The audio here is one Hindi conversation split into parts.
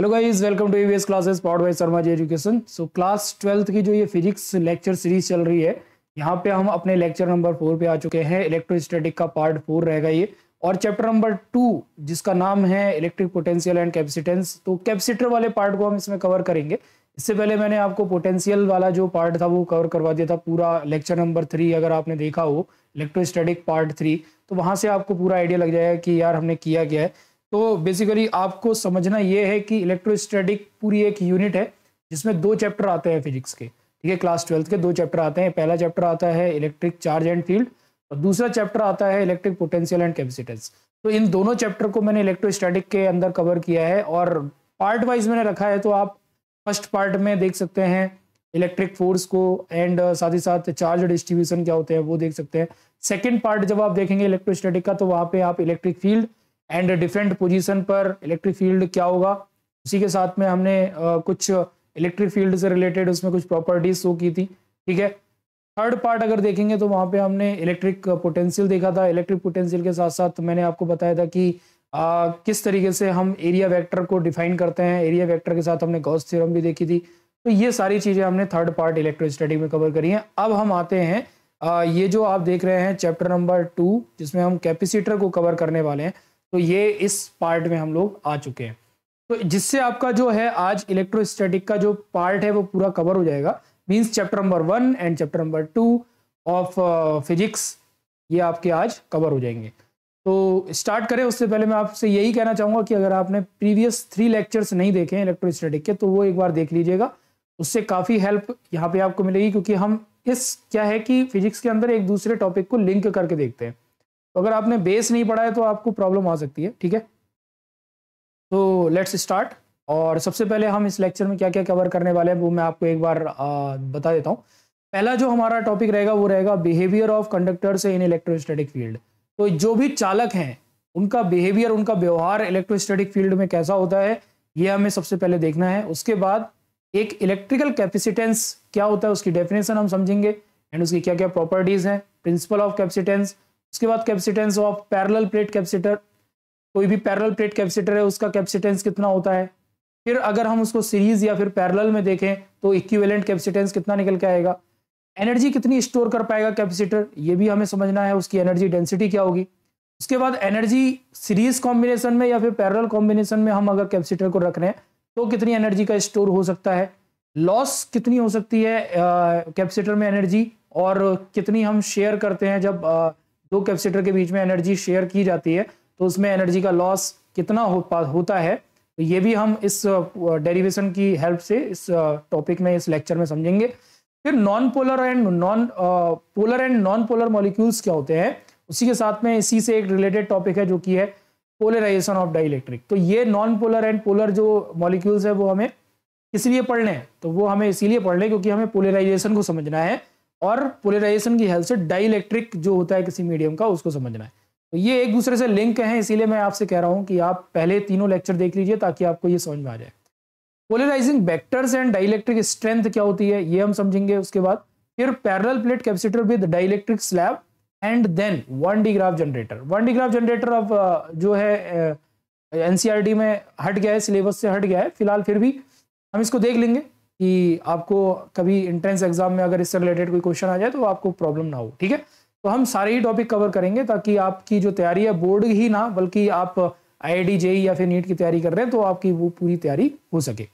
Hello guys welcome to EVS classes powered by Sharma ji education so class twelfth की जो ये फिजिक्स लेक्चर सीरीज चल रही है यहाँ पे हम अपने लेक्चर नंबर फोर पे आ चुके हैं इलेक्ट्रोस्टैटिक का पार्ट फोर रहेगा ये और चैप्टर नंबर टू जिसका नाम है इलेक्ट्रिक पोटेंशियल एंड कैपेसिटेंस तो कैपेसिटर वाले पार्ट को हम इसमें कवर करेंगे इससे पहले मैंने आपको पोटेंशियल वाला जो पार्ट था वो कवर करवा दिया था पूरा लेक्चर नंबर थ्री अगर आपने देखा हो इलेक्ट्रोस्टैटिक पार्ट थ्री तो वहाँ से आपको पूरा आइडिया लग जाएगा कि यार हमने किया क्या है तो बेसिकली आपको समझना ये है कि इलेक्ट्रोस्टैटिक पूरी एक यूनिट है जिसमें दो चैप्टर आते हैं फिजिक्स के ठीक है क्लास ट्वेल्थ के दो चैप्टर आते हैं पहला चैप्टर आता है इलेक्ट्रिक चार्ज एंड फील्ड और दूसरा चैप्टर आता है इलेक्ट्रिक पोटेंशियल एंड कैपेसिटेंस तो इन दोनों चैप्टर को मैंने इलेक्ट्रोस्टैटिक के अंदर कवर किया है और पार्ट वाइज मैंने रखा है तो आप फर्स्ट पार्ट में देख सकते हैं इलेक्ट्रिक फोर्स को एंड साथ ही साथ चार्ज डिस्ट्रीब्यूशन क्या होते हैं वो देख सकते हैं सेकेंड पार्ट जब आप देखेंगे इलेक्ट्रोस्टैटिक का तो वहाँ पे आप electric field and different position पर इलेक्ट्रिक फील्ड क्या होगा उसी के साथ में हमने uh, कुछ इलेक्ट्रिक फील्ड से रिलेटेड उसमें कुछ प्रॉपर्टीज शो की थी ठीक है थर्ड पार्ट अगर देखेंगे तो वहाँ पे हमने इलेक्ट्रिक पोटेंशियल देखा था इलेक्ट्रिक पोटेंशियल के साथ साथ मैंने आपको बताया था कि आ, किस तरीके से हम एरिया वेक्टर को डिफाइन करते हैं एरिया वेक्टर के साथ हमने गॉस थ्योरम भी देखी थी तो ये सारी चीज़ें हमने थर्ड पार्ट इलेक्ट्रोस्टैटिक में कवर करी हैं अब हम आते हैं आ, ये जो आप देख रहे हैं चैप्टर नंबर टू जिसमें हम कैपेसिटर को कवर करने वाले हैं तो ये इस पार्ट में हम लोग आ चुके हैं तो जिससे आपका जो है आज इलेक्ट्रोस्टैटिक का जो पार्ट है वो पूरा कवर हो जाएगा means chapter number one and chapter number two of physics ये आपके आज कवर हो जाएंगे तो स्टार्ट करें उससे पहले मैं आपसे यही कहना चाहूँगा कि अगर आपने प्रीवियस थ्री लेक्चर्स नहीं देखे हैं इलेक्ट्रोस्टैटिक के तो वो एक बार देख लीजिएगा उससे काफ़ी हेल्प यहाँ पे आपको मिलेगी क्योंकि हम इस क्या है कि फिजिक्स के अंदर एक दूसरे टॉपिक को लिंक करके देखते हैं तो अगर आपने बेस नहीं पढ़ा है तो आपको प्रॉब्लम आ सकती है ठीक है तो लेट्स स्टार्ट और सबसे पहले हम इस लेक्चर में क्या क्या कवर करने वाले हैं वो मैं आपको एक बार आ, बता देता हूँ पहला जो हमारा टॉपिक रहेगा वो रहेगा behaviour of conductors in electrostatic field तो जो भी चालक हैं उनका बिहेवियर उनका व्यवहार इलेक्ट्रोस्टैटिक फील्ड में कैसा होता है ये हमें सबसे पहले देखना है उसके बाद एक इलेक्ट्रिकल कैपेसिटेंस क्या होता है उसकी डेफिनेशन हम समझेंगे एंड उसकी क्या क्या प्रॉपर्टीज हैं प्रिंसिपल ऑफ कैपेसिटेंस उसके बाद capacitance of parallel plate capacitor कोई भी पैरेलल प्लेट कैपेसिटर है उसका कैपेसिटेंस कितना होता है फिर अगर हम उसको सीरीज या फिर पैरेलल में देखें तो इक्विवेलेंट कैपेसिटेंस कितना निकल के आएगा एनर्जी कितनी स्टोर कर पाएगा कैपेसिटर ये भी हमें समझना है उसकी एनर्जी डेंसिटी क्या होगी उसके बाद एनर्जी सीरीज कॉम्बिनेशन में या फिर पैरल कॉम्बिनेशन में हम अगर कैपेसिटर को रख रहे हैं तो कितनी एनर्जी का स्टोर हो सकता है लॉस कितनी हो सकती है कैपेसिटर में एनर्जी और कितनी हम शेयर करते हैं जब uh, दो कैपेसिटर के बीच में एनर्जी शेयर की जाती है तो उसमें एनर्जी का लॉस कितना हो होता है तो ये भी हम इस डेरिवेशन की हेल्प से इस टॉपिक में इस लेक्चर में समझेंगे फिर non polar and non polar and non polar molecules क्या होते हैं उसी के साथ में इसी से एक रिलेटेड टॉपिक है जो कि है पोलराइजेशन ऑफ डाइलेक्ट्रिक तो ये नॉन पोलर एंड पोलर जो मॉलिक्यूल्स है वो हमें इसलिए पढ़ने हैं तो वो हमें इसीलिए पढ़ने क्योंकि हमें पोलराइजेशन को समझना है और पोलराइजेशन की हेल्प से डाइलेक्ट्रिक जो होता है किसी मीडियम का उसको समझना है तो ये एक दूसरे से लिंक है इसीलिए मैं आपसे कह रहा हूँ कि आप पहले तीनों लेक्चर देख लीजिए ताकि आपको ये समझ में आ जाए polarising vectors and dielectric strength क्या होती है ये हम समझेंगे उसके बाद फिर parallel plate capacitor with dielectric slab and then Van de Graaff generator Van de Graaff generator अब जो है एनसीईआरटी में हट गया है सिलेबस से हट गया है फिलहाल फिर भी हम इसको देख लेंगे कि आपको कभी इंट्रेंस एग्जाम में अगर इससे रिलेटेड कोई क्वेश्चन आ जाए तो आपको प्रॉब्लम ना हो ठीक है तो हम सारे ही टॉपिक कवर करेंगे ताकि आपकी जो तैयारी है बोर्ड ही ना बल्कि आप आई जेई e या फिर नीट की तैयारी कर रहे हैं तो आपकी वो पूरी तैयारी हो सके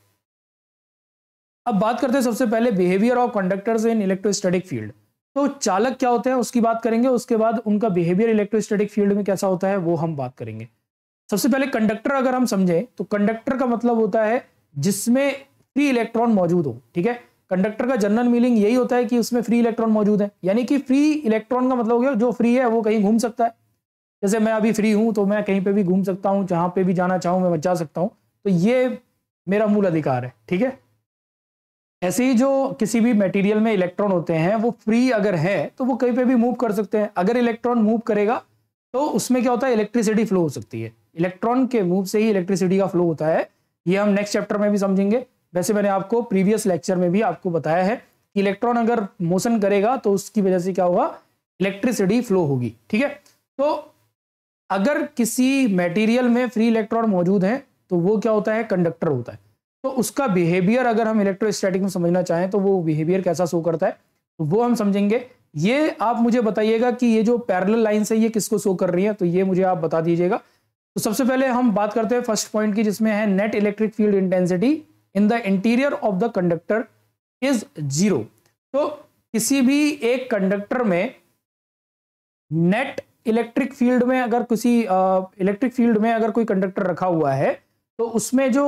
अब बात करते हैं सबसे पहले behaviour of conductors in electrostatic field तो चालक क्या होते हैं उसकी बात करेंगे उसके बाद उनका बिहेवियर इलेक्ट्रोस्टैटिक फील्ड में कैसा होता है वो हम बात करेंगे सबसे पहले कंडक्टर अगर हम समझें तो कंडक्टर का मतलब होता है जिसमें फ्री इलेक्ट्रॉन मौजूद हो ठीक है कंडक्टर का जनरल मीनिंग यही होता है कि उसमें फ्री इलेक्ट्रॉन मौजूद है यानी कि फ्री इलेक्ट्रॉन का मतलब हो गया जो फ्री है वो कहीं घूम सकता है जैसे मैं अभी फ्री हूं तो मैं कहीं पे भी घूम सकता हूँ जहां पे भी जाना चाहूँ मैं जा सकता हूँ तो ये मेरा मूल अधिकार है ठीक है ऐसे ही जो किसी भी मटेरियल में इलेक्ट्रॉन होते हैं वो फ्री अगर है तो वो कहीं पे भी मूव कर सकते हैं अगर इलेक्ट्रॉन मूव करेगा तो उसमें क्या होता है इलेक्ट्रिसिटी फ्लो हो सकती है इलेक्ट्रॉन के मूव से ही इलेक्ट्रिसिटी का फ्लो होता है ये हम नेक्स्ट चैप्टर में भी समझेंगे वैसे मैंने आपको प्रीवियस लेक्चर में भी आपको बताया है कि इलेक्ट्रॉन अगर मोशन करेगा तो उसकी वजह से क्या होगा इलेक्ट्रिसिटी फ्लो होगी ठीक है तो अगर किसी मटेरियल में फ्री इलेक्ट्रॉन मौजूद हैं तो वो क्या होता है कंडक्टर होता है तो उसका बिहेवियर अगर हम इलेक्ट्रोस्टैटिक में समझना चाहें तो वो बिहेवियर कैसा शो करता है तो वो हम समझेंगे ये आप मुझे बताइएगा कि ये जो पैरेलल लाइन है ये किसको शो कर रही है तो ये मुझे आप बता दीजिएगा तो सबसे पहले हम बात करते हैं फर्स्ट पॉइंट की जिसमें है net electric field intensity in the interior of the conductor is zero तो किसी भी एक कंडक्टर में नेट इलेक्ट्रिक फील्ड में अगर किसी इलेक्ट्रिक uh, फील्ड में अगर कोई कंडक्टर रखा हुआ है तो उसमें जो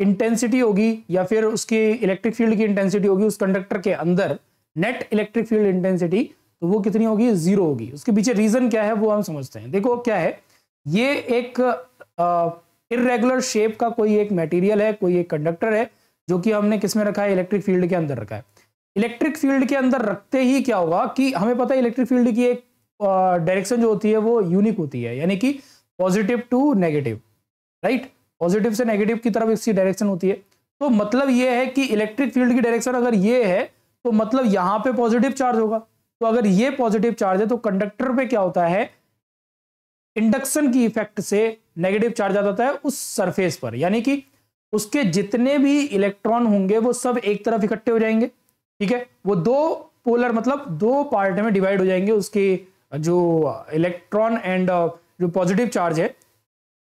इंटेंसिटी होगी या फिर उसकी इलेक्ट्रिक फील्ड की इंटेंसिटी होगी उस कंडक्टर के अंदर नेट इलेक्ट्रिक फील्ड इंटेंसिटी तो वो कितनी होगी जीरो होगी उसके पीछे रीजन क्या है वो हम समझते हैं देखो क्या है ये एक uh, इरेगुलर शेप का कोई एक मटेरियल है कोई एक कंडक्टर है जो कि हमने किस में रखा है इलेक्ट्रिक फील्ड के अंदर रखा है इलेक्ट्रिक फील्ड के अंदर रखते ही क्या होगा कि हमें पता है इलेक्ट्रिक फील्ड की एक डायरेक्शन जो होती है वो यूनिक होती है यानी कि positive to negative right positive से नेगेटिव की तरफ इसकी डायरेक्शन होती है तो मतलब ये है कि इलेक्ट्रिक फील्ड की डायरेक्शन अगर ये है तो मतलब यहाँ पे पॉजिटिव चार्ज होगा तो अगर ये पॉजिटिव चार्ज है तो कंडक्टर पे क्या होता है इंडक्शन की इफेक्ट से नेगेटिव चार्ज आ जाता है उस सरफेस पर यानी कि उसके जितने भी इलेक्ट्रॉन होंगे वो सब एक तरफ इकट्ठे हो जाएंगे ठीक है वो दो पोलर मतलब दो पार्ट में डिवाइड हो जाएंगे उसके जो इलेक्ट्रॉन एंड uh, जो पॉजिटिव चार्ज है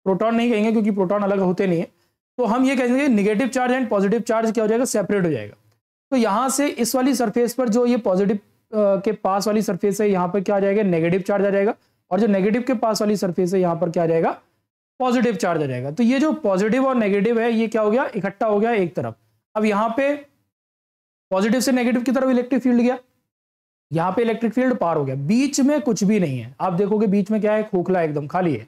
प्रोटॉन नहीं कहेंगे क्योंकि प्रोटॉन अलग होते नहीं है तो हम ये कहेंगे negative charge and positive charge क्या हो जाएगा सेपरेट हो जाएगा तो यहाँ से इस वाली सरफेस पर जो ये पॉजिटिव uh, के पास वाली सरफेस है यहाँ पर क्या आ जाएगा नेगेटिव चार्ज आ जाएगा और जो नेगेटिव के पास वाली सरफेस है यहाँ पर क्या आ जाएगा पॉजिटिव चार्ज आ जाएगा तो ये जो पॉजिटिव और नेगेटिव है ये क्या हो गया इकट्ठा हो गया एक तरफ अब यहाँ पे पॉजिटिव से नेगेटिव की तरफ इलेक्ट्रिक फील्ड गया यहाँ पे इलेक्ट्रिक फील्ड पार हो गया बीच में कुछ भी नहीं है आप देखोगे बीच में क्या है खोखला एकदम खाली है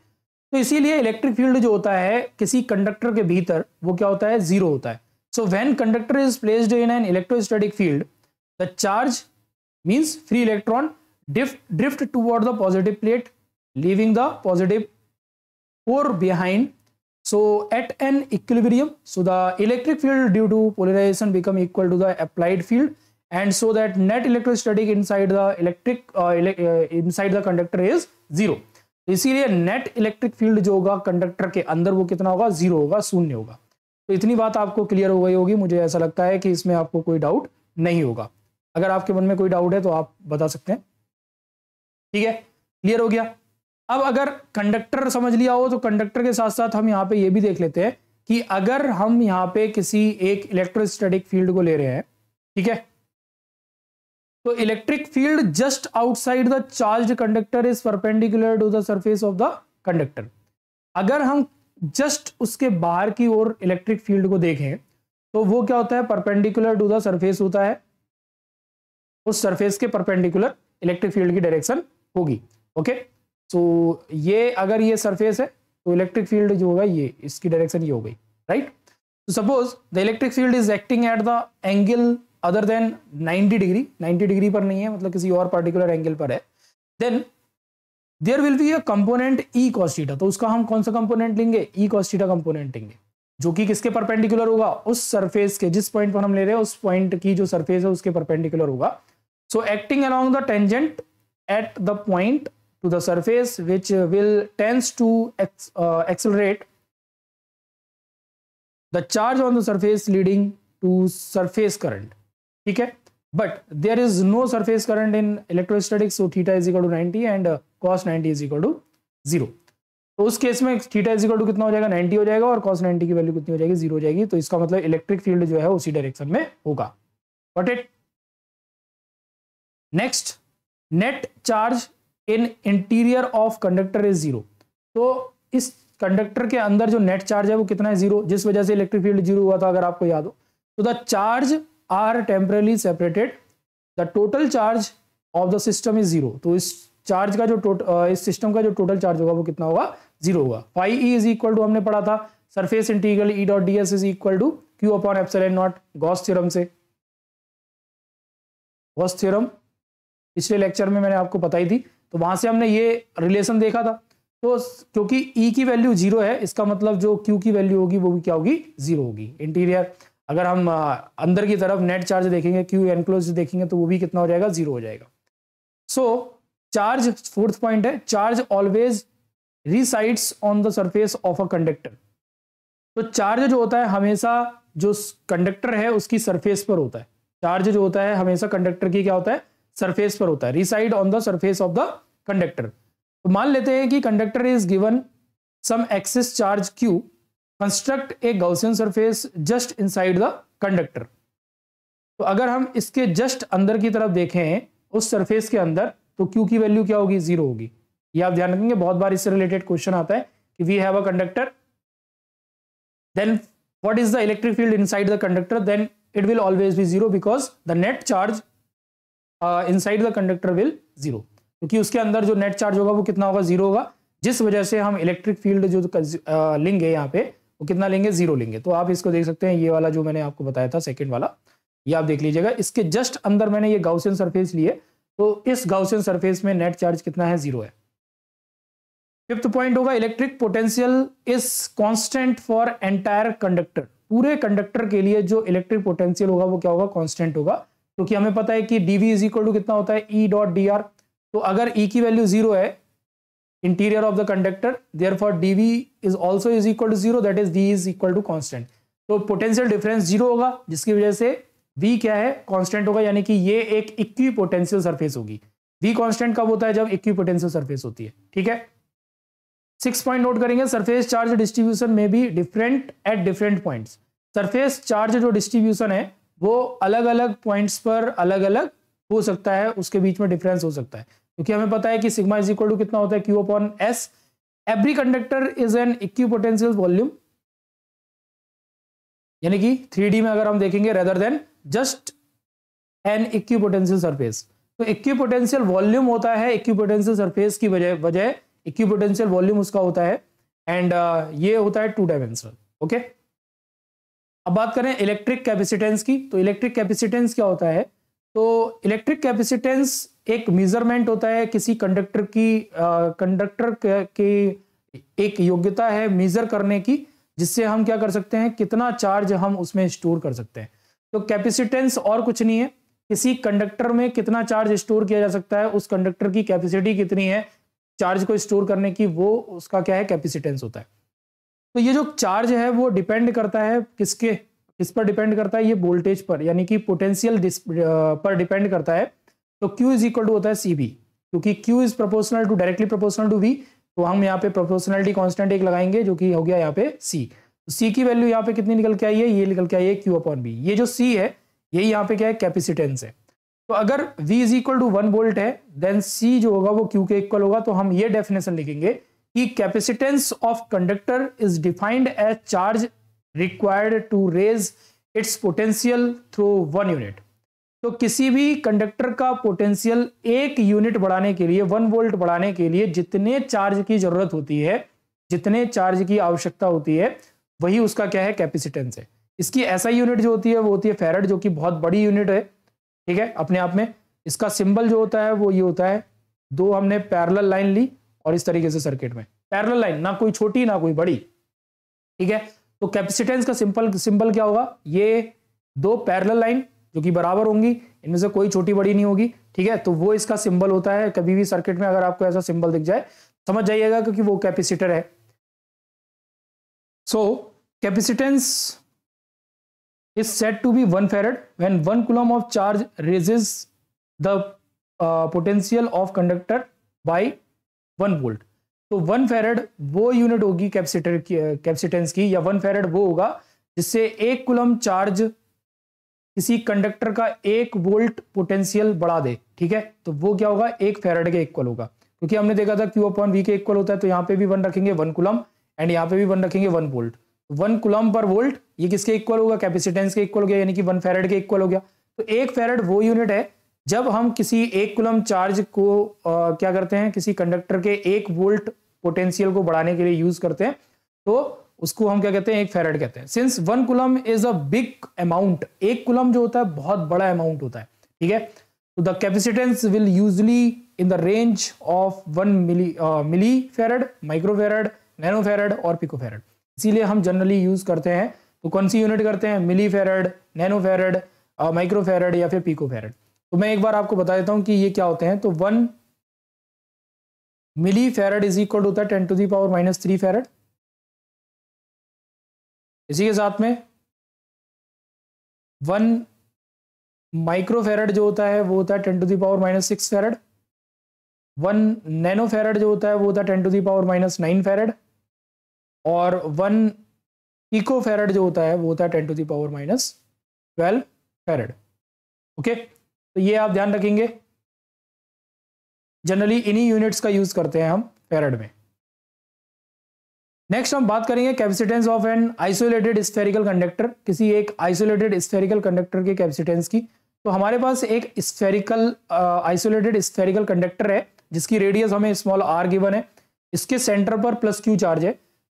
तो इसीलिए इलेक्ट्रिक फील्ड जो होता है किसी कंडक्टर के भीतर वो क्या होता है जीरो होता है so when conductor is placed in an electrostatic field the charge means free electron drift drift toward the positive plate leaving the positive or behind so at an equilibrium so the electric field due to polarization become equal to the applied field and so that net electrostatic inside the electric uh, ele uh, inside the conductor is zero इसीलिए नेट इलेक्ट्रिक फील्ड जो होगा कंडक्टर के अंदर वो कितना होगा जीरो होगा शून्य होगा तो इतनी बात आपको क्लियर हो गई होगी मुझे ऐसा लगता है कि इसमें आपको कोई डाउट नहीं होगा अगर आपके मन में कोई डाउट है तो आप बता सकते हैं ठीक है क्लियर हो गया अब अगर कंडक्टर समझ लिया हो तो कंडक्टर के साथ साथ हम यहाँ पे ये भी देख लेते हैं कि अगर हम यहाँ पे किसी एक इलेक्ट्रोस्टैटिक फील्ड को ले रहे हैं ठीक है तो electric field just outside the charge conductor is perpendicular to the surface of the conductor अगर हम जस्ट उसके बाहर की ओर इलेक्ट्रिक फील्ड को देखें तो वो क्या होता है परपेंडिकुलर टू द सरफेस होता है उस सरफेस के परपेंडिकुलर इलेक्ट्रिक फील्ड की डायरेक्शन होगी ओके okay? तो ये अगर ये सरफेस है तो इलेक्ट्रिक फील्ड जो होगा ये इसकी डायरेक्शन ये हो गई राइट तो suppose the electric field is acting at the angle other than 90 degree 90 degree पर नहीं है मतलब किसी और पर्टिकुलर एंगल पर है then there will be a component E cos theta तो उसका हम कौन सा कंपोनेंट लेंगे ई कॉस्टीटा कंपोनेंट लेंगे जो कि किसके परपेंडिकुलर होगा उस सरफेस के जिस पॉइंट पर हम ले रहे हैं उस पॉइंट की जो सरफेस है उसके परपेंडिकुलर होगा so acting along the tangent at the point to the surface which will tends to ex, uh, accelerate the charge on the surface leading to surface current ठीक है but there is no surface current in electrostatics so theta is equal to 90 and uh, cos 90 is equal to 0 तो उस केस में थीटा इज इक्वल टू कितना हो जाएगा 90 हो जाएगा और cos 90 की वैल्यू कितनी हो जाएगी जीरो हो जाएगी तो इसका मतलब इलेक्ट्रिक फील्ड जो है उसी डायरेक्शन में होगा but it next net charge in interior of conductor is zero तो इस कंडक्टर के अंदर जो नेट चार्ज है वो कितना है जीरो जिस वजह से इलेक्ट्रिक फील्ड जीरो हुआ था अगर आपको याद हो तो the charge are temporarily separated the total charge of the system is zero तो इस चार्ज का जो टोटल इस सिस्टम का जो टोटल चार्ज होगा वो कितना होगा जीरो होगा five E is equal to हमने पढ़ा था surface integral E dot D S is equal to Q upon N naught Gauss theorem से गॉस थ्योरम पिछले लेक्चर में मैंने आपको बताई थी तो वहां से हमने ये रिलेशन देखा था तो क्योंकि ई e की वैल्यू जीरो है इसका मतलब जो क्यू की वैल्यू होगी वो भी क्या होगी जीरो होगी इंटीरियर अगर हम अंदर की तरफ नेट चार्ज देखेंगे क्यू एनक्लोज देखेंगे तो वो भी कितना हो जाएगा जीरो हो जाएगा सो चार्ज फोर्थ पॉइंट है charge always resides on the surface of a conductor तो चार्ज जो होता है हमेशा जो कंडक्टर है उसकी सरफेस पर होता है चार्ज जो होता है हमेशा कंडक्टर की क्या होता है सरफेस पर होता है reside on the surface of the conductor तो मान लेते हैं कि conductor is given some excess charge Q construct a Gaussian surface just inside the conductor तो अगर हम इसके जस्ट अंदर की तरफ देखें उस सरफेस के अंदर तो क्यू की वैल्यू क्या होगी जीरो होगी ये आप ध्यान रखेंगे बहुत बार इससे रिलेटेड क्वेश्चन आता है कि we have a conductor then what is the electric field inside the conductor then it will always be zero because the net charge inside the conductor will zero क्योंकि उसके अंदर जो नेट चार्ज होगा वो कितना होगा जीरो होगा जिस वजह से हम इलेक्ट्रिक फील्ड जो uh, लेंगे यहाँ पे वो कितना लेंगे जीरो लेंगे तो आप इसको देख सकते हैं ये वाला जो मैंने आपको बताया था सेकेंड वाला ये आप देख लीजिएगा इसके जस्ट अंदर मैंने ये गाउसियन सरफेस लिए तो इस गाउसियन सरफेस में नेट चार्ज कितना है जीरो है फिफ्थ पॉइंट होगा electric potential is constant for entire conductor पूरे कंडक्टर के लिए जो इलेक्ट्रिक पोटेंशियल होगा वो क्या होगा कांस्टेंट होगा क्योंकि तो हमें पता है कि D V is equal to कितना होता है ई डॉट डी आर तो अगर ई e की वैल्यू जीरो है interior of the conductor therefore D V is also is equal to zero that is D is equal to constant तो पोटेंशियल डिफरेंस जीरो होगा जिसकी वजह से वी क्या है कॉन्स्टेंट होगा यानी कि ये एक इक्वी पोटेंशियल सरफेस होगी वी कॉन्स्टेंट कब होता है जब इक्वी पोटेंशियल सरफेस होती है ठीक है सिक्स पॉइंट नोट करेंगे सरफेस चार्ज डिस्ट्रीब्यूशन में भी different at different points surface charge जो डिस्ट्रीब्यूशन है वो अलग अलग पॉइंट्स पर अलग अलग हो सकता है उसके बीच में डिफरेंस हो सकता है क्योंकि हमें पता है कि सिग्मा इज इक्वल टू कितना होता है Q upon S every conductor is an equipotential volume यानी कि थ्री में अगर हम देखेंगे rather than just an equipotential surface तो इक्यू पोटेंशियल वॉल्यूम होता है इक्यू पोटेंशियल सरफेस की वजह वजह इक्यू पोटेंशियल वॉल्यूम उसका होता है एंड uh, ये होता है टू डायमेंशनल ओके okay? अब बात करें इलेक्ट्रिक कैपेसिटेंस की तो इलेक्ट्रिक कैपेसिटेंस क्या होता है तो इलेक्ट्रिक कैपेसिटेंस एक मेजरमेंट होता है किसी कंडक्टर की कंडक्टर की एक योग्यता है मेजर करने की जिससे हम क्या कर सकते हैं कितना चार्ज हम उसमें स्टोर कर सकते हैं तो कैपेसिटेंस और कुछ नहीं है किसी कंडक्टर में कितना चार्ज स्टोर किया जा सकता है उस कंडक्टर की कैपेसिटी कितनी है चार्ज को स्टोर करने की वो उसका क्या है कैपेसिटेंस होता है तो ये जो चार्ज है वो डिपेंड करता है किसके किस पर डिपेंड करता है ये वोल्टेज पर यानी कि पोटेंशियल पर डिपेंड करता है तो Q इज इक्वल टू होता है सी बी क्योंकि Q is proportional to directly proportional to V तो हम यहाँ पे प्रोपोर्शनलिटी कांस्टेंट एक लगाएंगे जो कि हो गया यहाँ पे C तो C की वैल्यू यहाँ पे कितनी निकल के आई है ये निकल के आई है क्यू अपॉन बी ये जो C है ये यहाँ पे क्या है कैपेसिटेंस है तो अगर V is equal to one volt है देन C जो होगा वो Q के इक्वल होगा तो हम ये डेफिनेशन लिखेंगे कि capacitance of conductor is defined as charge required to raise its potential through one unit तो किसी भी कंडक्टर का पोटेंशियल एक यूनिट बढ़ाने के लिए वन वोल्ट बढ़ाने के लिए जितने चार्ज की जरूरत होती है जितने चार्ज की आवश्यकता होती है वही उसका क्या है कैपेसिटेंस है इसकी ऐसा यूनिट जो होती है वो होती है फेरड जो कि बहुत बड़ी यूनिट है ठीक है अपने आप में इसका सिंबल जो होता है वो ये होता है दो हमने पैरल लाइन ली और इस तरीके से सर्किट में पैरल लाइन ना कोई छोटी ना कोई बड़ी ठीक है तो कैपेसिटेंस का सिंपल सिंपल क्या होगा ये दो पैरल लाइन जो कि बराबर होंगी इनमें से कोई छोटी बड़ी नहीं होगी ठीक है तो वो इसका सिंबल होता है कभी भी सर्किट में अगर आपको ऐसा सिंबल दिख जाए समझ जाइएगा क्योंकि वो कैपेसिटर है so capacitance is set to be one farad when one coulomb of charge raises the potential of conductor by one volt तो वन फेरेड वो यूनिट होगी कैपेसिटर की कैपेसिटेंस की या वन फेरेड वो होगा जिससे एक कुलम चार्ज किसी कंडक्टर का एक वोल्ट पोटेंशियल बढ़ा दे ठीक है तो वो क्या होगा एक फेरेड के इक्वल होगा क्योंकि हमने देखा था क्यू अपॉन वी के इक्वल होता है तो यहाँ पे भी वन रखेंगे वन कुलम एंड यहाँ पे भी वन रखेंगे वन वोल्ट वन तो कुलम पर वोल्ट ये किसके इक्वल होगा कैपेसिटेंस के इक्वल हो गया यानी कि वन फेरेड के इक्वल हो गया तो एक फेरेड वो यूनिट है जब हम किसी एक कुलम चार्ज को आ, क्या करते हैं किसी कंडक्टर के एक वोल्ट पोटेंशियल को बढ़ाने के लिए यूज करते हैं तो उसको हम क्या कहते हैं एक फेरेड कहते हैं since one coulomb is a big amount एक कुलम जो होता है बहुत बड़ा अमाउंट होता है ठीक है तो the capacitance will usually in the range of one milli milli farad microfarad farad और पिको इसीलिए हम जनरली यूज करते हैं तो कौन सी यूनिट करते हैं मिली फेरेड नैनोफेरड फेरेड या फिर पिको तो मैं एक बार आपको बता देता हूं कि ये क्या होते हैं तो one milli farad is equal होता है ten to the power minus three farad इसी के साथ में वन माइक्रो फेरड जो होता है वो होता है ten to the power minus six farad one nano farad जो होता है वो होता है ten to the power minus nine farad और वन इको फेरड जो होता है वो होता है ten to the power minus twelve farad okay तो ये आप ध्यान रखेंगे जनरली इन्हीं यूनिट्स का यूज करते हैं हम फेरड में नेक्स्ट हम बात करेंगे capacitance of an isolated spherical conductor किसी एक आइसोलेटेड स्फेरिकल कंडक्टर के कैपेसिटेंस की तो हमारे पास एक स्फेरिकल आइसोलेटेड स्फेरिकल कंडक्टर है जिसकी रेडियस हमें स्मॉल आर गिवन है इसके सेंटर पर प्लस क्यू चार्ज है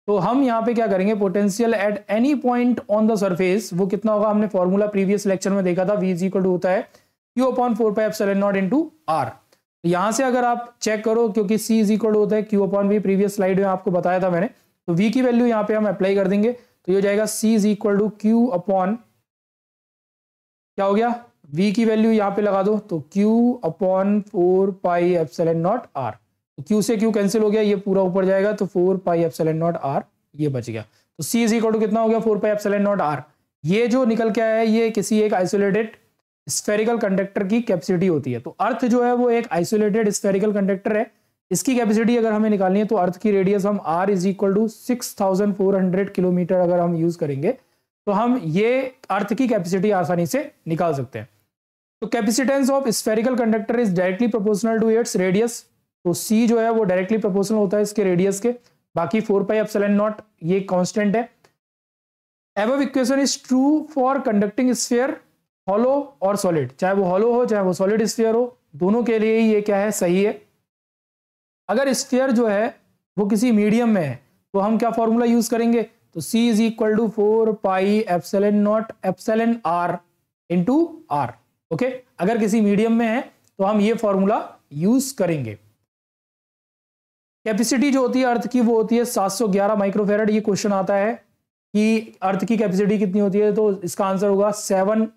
तो हम यहाँ पे क्या करेंगे potential at any point on the surface वो कितना होगा हमने फॉर्मूला प्रीवियस लेक्चर में देखा था वी इज इक्वल टू होता है Q upon four pi epsilon naught into R तो यहां से अगर आप चेक करो क्योंकि सी इज इक्वल होता है Q upon V previous slide में आपको बताया था मैंने तो वी की वैल्यू यहाँ पे हम अप्लाई कर देंगे तो ये हो जाएगा C is equal to Q upon क्या हो गया v की वैल्यू यहाँ पे लगा दो तो Q upon four pi epsilon naught R q तो क्यू से क्यू कैंसिल हो गया ये पूरा ऊपर जाएगा तो four pi epsilon naught R ये बच गया तो सी इज इक्वल टू कितना हो गया four pi epsilon naught R ये जो निकल के आया है ये किसी एक आइसोलेटेड स्फेरिकल कंडक्टर की कैपेसिटी होती है तो अर्थ जो है वो एक आइसोलेटेड स्फेरिकल कंडक्टर है इसकी कैपेसिटी अगर हमें निकालनी है तो अर्थ की रेडियस हम R is equal to six thousand four hundred kilometre अगर हम यूज करेंगे तो हम ये अर्थ की कैपेसिटी आसानी से निकाल सकते हैं तो capacitance of spherical conductor is directly proportional to its radius तो सी जो है वो डायरेक्टली प्रोपोर्शनल होता है इसके रेडियस के बाकी फोर पाई एप्सिलन नॉट ये कॉन्स्टेंट है above equation is true for conducting sphere hollow और सॉलिड चाहे वो हॉलो हो चाहे वो सॉलिड स्फीयर हो दोनों के लिए ही ये क्या है सही है अगर स्फीयर जो है वो किसी मीडियम में है तो हम क्या फॉर्मूला यूज करेंगे तो c is equal to four pi epsilon naught epsilon R to R okay अगर किसी मीडियम में है तो हम ये फॉर्मूला यूज करेंगे कैपेसिटी जो होती है अर्थ की वो होती है 711 माइक्रोफेरड ये क्वेश्चन आता है कि अर्थ की कैपेसिटी कितनी होती है तो इसका आंसर होगा सेवन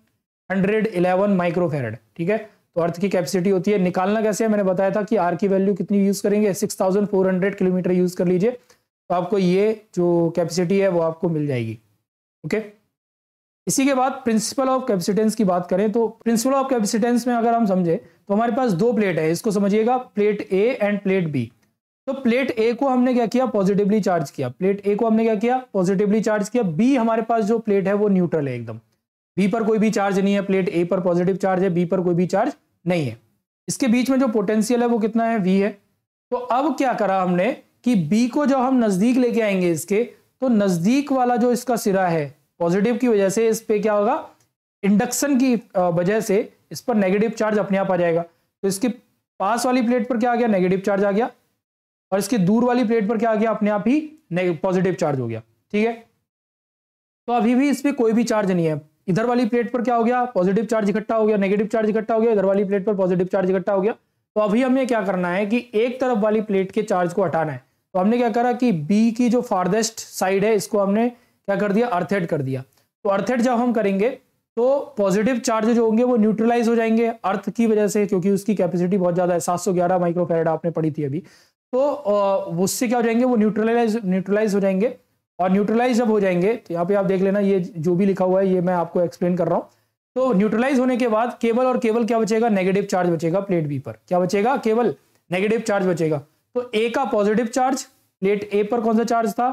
हंड्रेड इलेवन माइक्रो ठीक है तो अर्थ की कैपेसिटी होती है निकालना कैसे है मैंने बताया था कि आर की वैल्यू कितनी यूज करेंगे six thousand four hundred kilometre use कर लीजिए तो आपको ये जो कैपेसिटी है वो आपको मिल जाएगी ओके इसी के बाद प्रिंसिपल ऑफ कैपेसिटेंस की बात करें तो प्रिंसिपल ऑफ कैपेसिटेंस में अगर हम समझे तो हमारे पास दो प्लेट है इसको समझिएगा plate A and plate B तो प्लेट ए को हमने क्या किया पॉजिटिवली चार्ज किया प्लेट ए को हमने क्या किया पॉजिटिवली चार्ज किया बी हमारे पास जो प्लेट है वो न्यूट्रल है एकदम बी पर कोई भी चार्ज नहीं है प्लेट ए पर पॉजिटिव चार्ज है बी पर कोई भी चार्ज नहीं है इसके बीच में जो पोटेंशियल है वो कितना है वी है तो अब क्या करा हमने कि बी को जब हम नजदीक लेके आएंगे इसके तो नजदीक वाला जो इसका सिरा है पॉजिटिव की वजह से इस पे क्या होगा इंडक्शन की वजह से इस पर नेगेटिव चार्ज अपने आप आ जाएगा तो इसके पास वाली प्लेट पर क्या आ गया नेगेटिव चार्ज आ गया और इसके दूर वाली प्लेट पर क्या आ गया अपने आप ही पॉजिटिव चार्ज हो गया ठीक है तो अभी भी इस पर कोई भी चार्ज नहीं है इधर वाली प्लेट पर क्या हो गया पॉजिटिव चार्ज इकट्ठा हो गया नेगेटिव चार्ज इकट्ठा हो गया इधर वाली प्लेट पर पॉजिटिव चार्ज इकट्ठा हो गया तो अभी हमें क्या करना है कि एक तरफ वाली प्लेट के चार्ज को हटाना है तो हमने क्या करा कि बी की जो फार्देस्ट साइड है इसको हमने क्या कर दिया अर्थेड कर दिया तो अर्थेड जब हम करेंगे तो पॉजिटिव चार्ज जो होंगे वो न्यूट्रलाइज हो जाएंगे अर्थ की वजह से क्योंकि उसकी कैपेसिटी बहुत ज्यादा है सात ग्यारह माइक्रोफैरेड आपने पढ़ी थी अभी तो उससे क्या हो जाएंगे वो न्यूट्रलाइज न्यूट्रलाइज हो जाएंगे और न्यूट्रलाइज जब हो जाएंगे तो यहाँ पे आप देख लेना ये जो भी लिखा हुआ है ये मैं आपको एक्सप्लेन कर रहा हूँ तो न्यूट्रलाइज होने के बाद केबल और केबल क्या बचेगा नेगेटिव चार्ज बचेगा प्लेट बी पर क्या बचेगा केवल नेगेटिव चार्ज बचेगा तो ए का पॉजिटिव चार्ज प्लेट ए पर कौन सा चार्ज था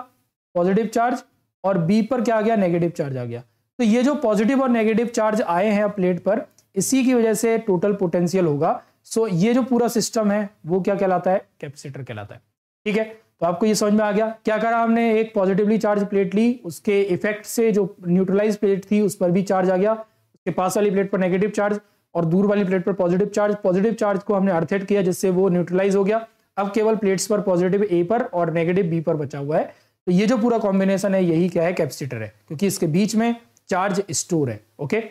पॉजिटिव चार्ज और बी पर क्या आ गया नेगेटिव चार्ज आ गया तो ये जो पॉजिटिव और नेगेटिव चार्ज आए हैं प्लेट पर इसी की वजह से टोटल पोटेंशियल होगा सो ये जो पूरा सिस्टम है वो क्या कहलाता है कैपेसिटर कहलाता है ठीक है तो आपको ये समझ में आ गया क्या करा हमने एक पॉजिटिवली चार्ज प्लेट ली उसके इफेक्ट से जो न्यूट्रलाइज प्लेट थी उस पर भी चार्ज आ गया उसके पास वाली प्लेट पर नेगेटिव चार्ज और दूर वाली प्लेट पर पॉजिटिव चार्ज पॉजिटिव चार्ज को हमने अर्थेट किया जिससे वो न्यूट्रलाइज हो गया अब केवल प्लेट्स पर पॉजिटिव ए पर और नेगेटिव बी पर बचा हुआ है तो ये जो पूरा कॉम्बिनेशन है यही क्या है कैपेसिटर है क्योंकि इसके बीच में चार्ज स्टोर है ओके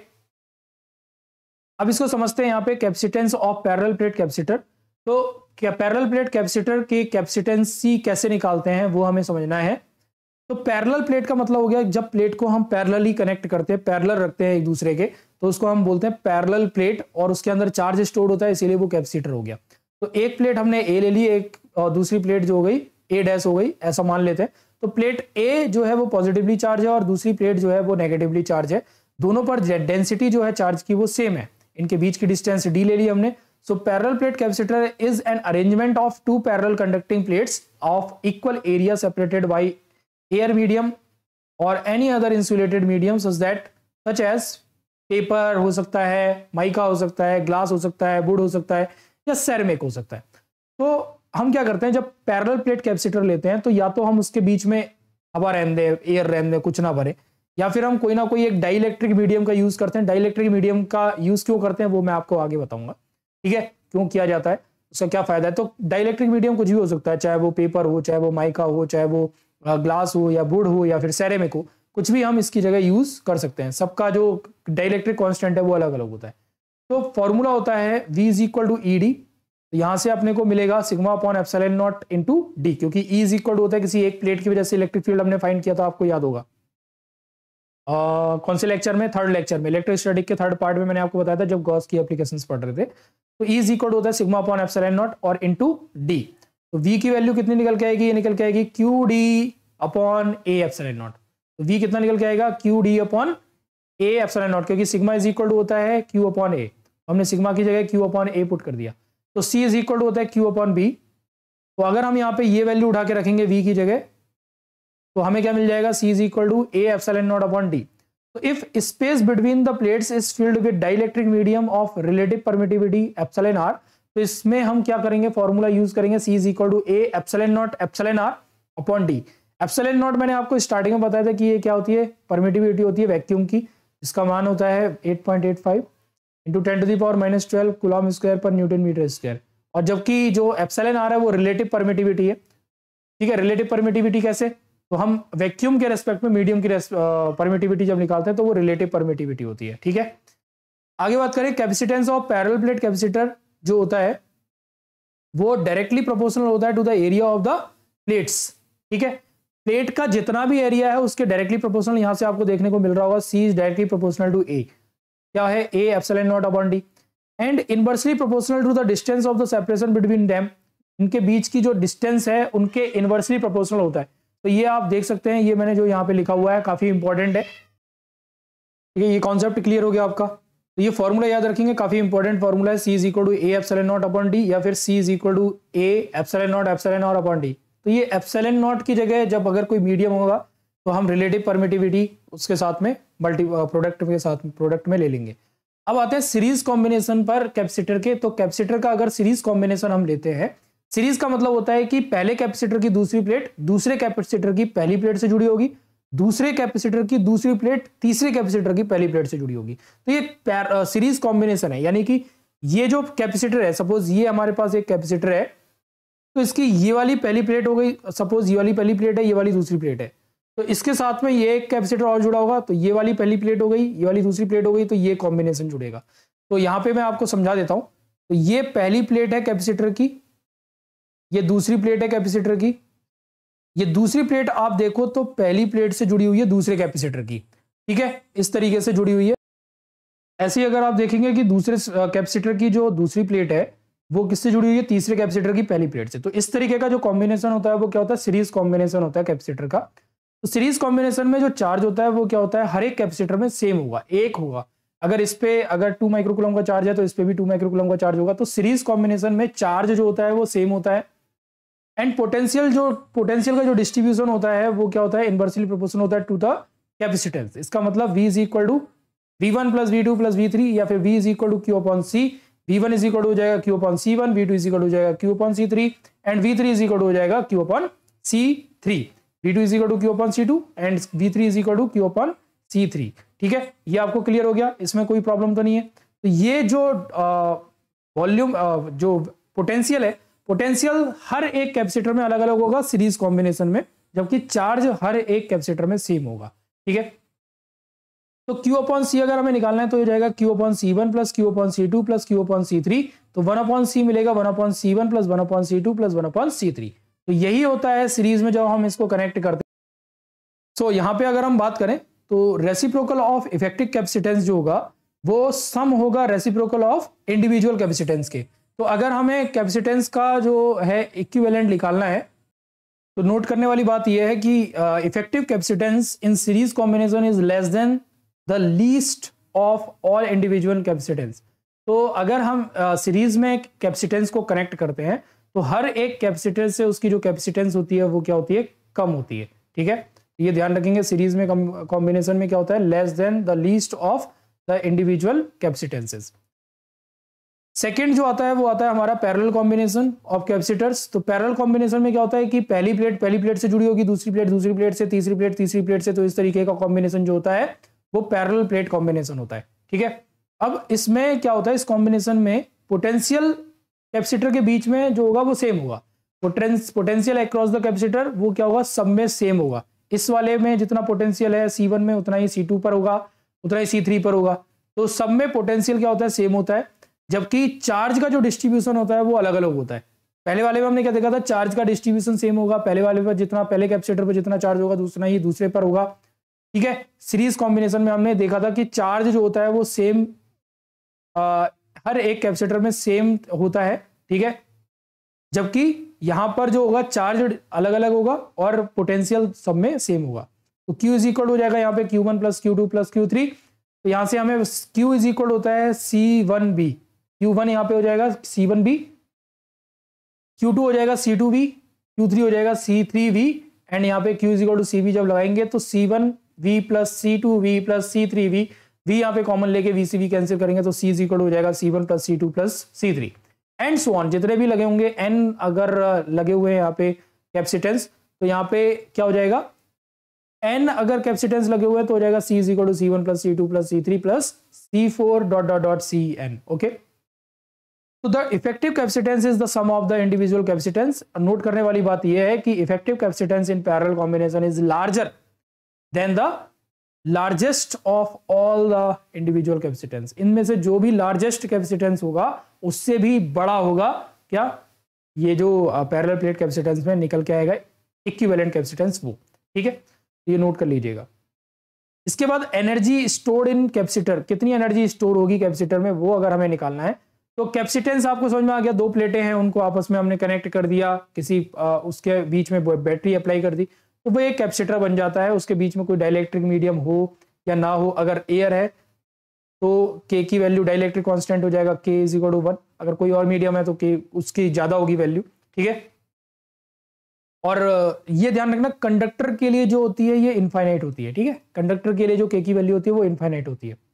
अब इसको समझते हैं यहाँ पे capacitance of parallel plate capacitor तो क्या पैरल प्लेट कैपेसिटर की कैपेसिटेंसी कैसे निकालते हैं वो हमें समझना है तो पैरल प्लेट का मतलब हो गया जब प्लेट को हम पैरलली कनेक्ट करते हैं पैरल रखते हैं एक दूसरे के तो उसको हम बोलते हैं पैरल प्लेट और उसके अंदर चार्ज स्टोर होता है इसीलिए वो कैपेसिटर हो गया तो एक प्लेट हमने ए ले ली एक और दूसरी प्लेट जो हो गई ए डैश हो गई ऐसा मान लेते हैं तो प्लेट ए जो है वो पॉजिटिवली चार्ज है और दूसरी प्लेट जो है वो नेगेटिवली चार्ज है दोनों पर डेंसिटी जो है चार्ज की वो सेम है इनके बीच की डिस्टेंस डी ले ली हमने So parallel plate capacitor is an arrangement of two parallel conducting plates of equal area separated by air medium or any other insulated medium such that such as paper हो सकता है माइका हो सकता है ग्लास हो सकता है बुड हो सकता है या सैरमेक हो सकता है तो हम क्या करते हैं जब पैरल प्लेट कैपेसिटर लेते हैं तो या तो हम उसके बीच में हवा रहने दें एयर रहने दें कुछ ना भरे या फिर हम कोई ना कोई एक डाइलेक्ट्रिक मीडियम का यूज करते हैं डाइलेक्ट्रिक मीडियम का यूज क्यों करते हैं वो मैं आपको आगे बताऊंगा ठीक है क्यों किया जाता है उसका क्या फायदा है तो डायलैक्ट्रिक मीडियम कुछ भी हो सकता है चाहे वो पेपर हो चाहे वो माइका हो चाहे वो ग्लास हो या बुड हो या फिर सेरेमिक हो कुछ भी हम इसकी जगह यूज कर सकते हैं सबका जो डायलैक्ट्रिक कॉन्स्टेंट है वो अलग अलग होता है तो फॉर्मूला होता है V is equal to E D यहाँ से अपने को मिलेगा sigma upon epsilon naught into D क्योंकि ई इज इक्वल होता है किसी एक प्लेट की वजह से इलेक्ट्रिक फील्ड हमने फाइंड किया था आपको याद होगा कौन से लेक्चर में थर्ड लेक्चर में इलेक्ट्रोस्टैटिक के थर्ड पार्ट में मैंने आपको बताया था जब गॉस की एप्लीकेशन पढ़ रहे थे तो ई इज इक्वल होता है सिग्मा अपॉन एप्सिलॉन नॉट और इनटू डी तो वी की वैल्यू कितनी निकल के आएगी ये निकल के आएगी Q D upon A epsilon naught तो वी कितना निकल के आएगा Q D upon A epsilon naught क्योंकि सिग्मा इज इक्वल होता है क्यू अपॉन ए हमने सिग्मा की जगह क्यू अपॉन ए पुट कर दिया तो सी इज इक्वल होता है क्यू अपॉन बी तो अगर हम यहाँ पे ये वैल्यू उठा के रखेंगे वी की जगह तो हमें क्या मिल जाएगा C is equal to A epsilon naught upon D तो if space between the plates is filled with dielectric medium of relative permittivity epsilon R तो इसमें हम क्या करेंगे फॉर्मूला यूज करेंगे C is equal to A epsilon naught epsilon R upon D epsilon naught मैंने आपको स्टार्टिंग में बताया था कि ये क्या होती है परमिटिविटी होती है वैक्यूम की इसका मान होता है eight point eight five into ten to the power minus twelve coulomb square per newton metre square और जबकि जो एप्सलन आर है वो रिलेटिव परमिटिविटी है ठीक है रिलेटिव परमिटिविटी कैसे तो हम वैक्यूम के रेस्पेक्ट में मीडियम की परमिटिविटी जब निकालते हैं तो वो रिलेटिव परमिटिविटी होती है ठीक है आगे बात करें capacitance of parallel plate capacitor जो होता है वो डायरेक्टली प्रोपोर्शनल होता है to the area of the plates ठीक है प्लेट का जितना भी एरिया है उसके डायरेक्टली प्रोपोर्शनल यहां से आपको देखने को मिल रहा होगा C is directly proportional to A क्या है A epsilon naught upon D and inversely proportional to the distance of the separation between them इनके बीच की जो डिस्टेंस है उनके इनवर्सली प्रोपोर्शनल होता है तो ये आप देख सकते हैं ये मैंने जो यहाँ पे लिखा हुआ है काफ़ी इंपॉर्टेंट है ठीक है ये कॉन्सेप्ट क्लियर हो गया आपका तो ये फॉर्मूला याद रखेंगे काफ़ी इंपॉर्टेंट फॉर्मूला है C is equal to A epsilon naught upon D या फिर C is equal to A epsilon naught epsilon naught upon D तो ये एप्सलन नॉट की जगह जब अगर कोई मीडियम होगा तो हम रिलेटिव परमिटिविटी उसके साथ में मल्टी प्रोडक्ट के साथ प्रोडक्ट में ले लेंगे अब आते हैं सीरीज कॉम्बिनेशन पर कैपेसिटर के तो कैपेसिटर का अगर सीरीज कॉम्बिनेशन हम लेते हैं सीरीज का मतलब होता है कि पहले कैपेसिटर की दूसरी प्लेट दूसरे कैपेसिटर की पहली प्लेट से जुड़ी होगी दूसरे कैपेसिटर की दूसरी प्लेट तीसरे कैपेसिटर की पहली प्लेट से जुड़ी होगी तो ये सीरीज कॉम्बिनेशन है यानी कि ये जो कैपेसिटर है सपोज ये हमारे पास एक कैपेसिटर है तो इसकी ये वाली पहली प्लेट हो गई सपोज ये वाली पहली प्लेट है ये वाली दूसरी प्लेट है तो इसके साथ में ये एक कैपेसिटर और जुड़ा होगा तो ये वाली पहली प्लेट हो गई ये वाली दूसरी प्लेट हो गई तो ये कॉम्बिनेशन जुड़ेगा तो यहाँ पे मैं आपको समझा देता हूँ तो ये पहली प्लेट है कैपेसिटर की ये दूसरी प्लेट है कैपेसिटर की ये दूसरी प्लेट आप देखो तो पहली प्लेट से जुड़ी हुई है दूसरे कैपेसिटर की ठीक है इस तरीके से जुड़ी हुई है ऐसे अगर आप देखेंगे कि दूसरे कैपेसिटर की जो दूसरी प्लेट है वो किससे जुड़ी हुई है तीसरे कैपेसिटर की पहली प्लेट से तो इस तरीके का जो कॉम्बिनेशन होता है वो क्या होता है सीरीज कॉम्बिनेशन होता है कैपेसिटर का तो सीरीज कॉम्बिनेशन में जो चार्ज होता है वो क्या होता है हर एक कैपेसिटर में सेम होगा एक होगा अगर इस पे अगर टू माइक्रोकुलम का चार्ज है तो इस पे भी टू माइक्रोकुलम का चार्ज होगा तो सीरीज कॉम्बिनेशन में चार्ज जो होता है वो सेम होता है एंड पोटेंशियल जो पोटेंशियल का जो डिस्ट्रीब्यूशन होता है वो क्या होता है इनवर्सली प्रोपोर्शनल होता है टू द कैपेसिटेंस इसका मतलब V is equal to V one plus V two plus V three या फिर V is equal to Q upon C V one is equal हो जाएगा Q upon C one V two is equal हो जाएगा Q upon C three and V three is equal हो जाएगा Q upon C three V two is equal to Q upon C two and V three is equal to Q upon C three ठीक है ये आपको क्लियर हो गया इसमें कोई प्रॉब्लम तो नहीं है तो ये जो वॉल्यूम जो पोटेंशियल है पोटेंशियल हर एक कैपेसिटर में अलग अलग होगा सीरीज कॉम्बिनेशन में जबकि चार्ज हर एक कैपेसिटर में सेम होगा ठीक है तो Q अपॉन सी अगर हमें निकालना है तो ये जाएगा Q upon C one plus Q upon C two plus Q upon C three तो वन अपॉन सी मिलेगा one upon C one plus one upon C two plus one upon C three तो यही होता है सीरीज में जब हम इसको कनेक्ट करते हैं सो so, यहाँ पे अगर हम बात करें तो रेसिप्रोकल ऑफ इफेक्टिव कैपेसिटेंस जो होगा वो सम होगा रेसिप्रोकल ऑफ इंडिविजुअल कैपेसिटेंस के तो अगर हमें कैपेसिटेंस का जो है इक्विवेलेंट निकालना है तो नोट करने वाली बात यह है कि effective capacitance in series combination is less than the least of all individual capacitance तो अगर हम सीरीज uh, में कैपेसिटेंस को कनेक्ट करते हैं तो हर एक कैपेसिटेंस से उसकी जो कैपेसिटेंस होती है वो क्या होती है कम होती है ठीक है ये ध्यान रखेंगे सीरीज में कॉम्बिनेशन में क्या होता है less than the least of the individual capacitances second जो आता है वो आता है हमारा पैरल कॉम्बिनेशन ऑफ कैपेसिटर्स तो पैरल कॉम्बिनेशन में क्या होता है कि पहली प्लेट पहली प्लेट से जुड़ी होगी दूसरी प्लेट दूसरी प्लेट से तीसरी प्लेट तीसरी प्लेट से तो इस तरीके का कॉम्बिनेशन जो होता है वो पैरल प्लेट कॉम्बिनेशन होता है ठीक है अब इसमें क्या होता है इस कॉम्बिनेशन में पोटेंशियल कैपेसिटर के बीच में जो होगा वो सेम होगा पोटेंशियल अक्रॉस द कैपेसिटर वो क्या होगा सब में सेम होगा इस वाले में जितना पोटेंशियल है सी में उतना ही सी पर होगा उतना ही सी पर होगा तो सब में पोटेंशियल क्या होता है सेम होता है जबकि चार्ज का जो डिस्ट्रीब्यूशन होता है वो अलग अलग होता है पहले वाले में हमने क्या देखा था चार्ज का डिस्ट्रीब्यूशन सेम होगा पहले वाले पर जितना पहले कैपेसिटर पर जितना चार्ज होगा दूसरा ही दूसरे पर होगा ठीक है सीरीज कॉम्बिनेशन में हमने देखा था कि चार्ज जो होता है वो सेम आ, हर एक कैपेसिटर में सेम होता है ठीक है जबकि यहां पर जो होगा चार्ज अलग अलग होगा और पोटेंशियल सब में सेम होगा तो Q इज इक्वल हो जाएगा यहाँ पे Q1 one plus Q two plus Q three तो यहां से हमें Q इज इक्वल होता है C one V Q one यहाँ पे हो जाएगा C one V Q two हो जाएगा C two V Q three हो जाएगा सी थ्री वी एंड यहाँ पे Q is equal to C V जब लगाएंगे तो C one V plus C two V plus C three V V यहाँ पे कॉमन लेके वी सी वी कैंसिल करेंगे तो सी इजिकल हो जाएगा C one plus C two plus C three and so on जितने भी लगे होंगे एन अगर लगे हुए हैं यहाँ पे कैप्सिटेंस तो यहाँ पे क्या हो जाएगा एन अगर कैप्सिटेंस लगे हुए हैं तो हो जाएगा C is equal to C one plus C two plus C three plus C four dot dot dot C N okay तो the effective capacitance is the sum of the individual capacitance note करने वाली बात यह है कि effective capacitance in parallel combination is larger than the largest of all the individual capacitance इनमें से जो भी लार्जेस्ट कैपेसिटेंस होगा उससे भी बड़ा होगा क्या ये जो पैरल प्लेट कैपेसिटेंस में निकल के आएगा इक्विवेलेंट कैपेसिटेंस वो ठीक है तो ये नोट कर लीजिएगा इसके बाद एनर्जी स्टोर्ड इन कैपेसिटर कितनी एनर्जी स्टोर होगी कैपेसिटर में वो अगर हमें निकालना है तो कैप्सिटेंस आपको समझ में आ गया दो प्लेटें हैं उनको आपस में हमने कनेक्ट कर दिया किसी आ, उसके बीच में बैटरी अप्लाई कर दी तो वो एक कैप्सिटर बन जाता है उसके बीच में कोई डायलैक्ट्रिक मीडियम हो या ना हो अगर एयर है तो के की वैल्यू डायलेक्ट्रिक कॉन्स्टेंट हो जाएगा के इज इक्वल टू वन अगर कोई और मीडियम है तो के उसकी ज़्यादा होगी वैल्यू ठीक है और ये ध्यान रखना कंडक्टर के लिए जो होती है ये इन्फाइनाइट होती है ठीक है कंडक्टर के लिए जो के की वैल्यू होती है वो इन्फाइनाइट होती है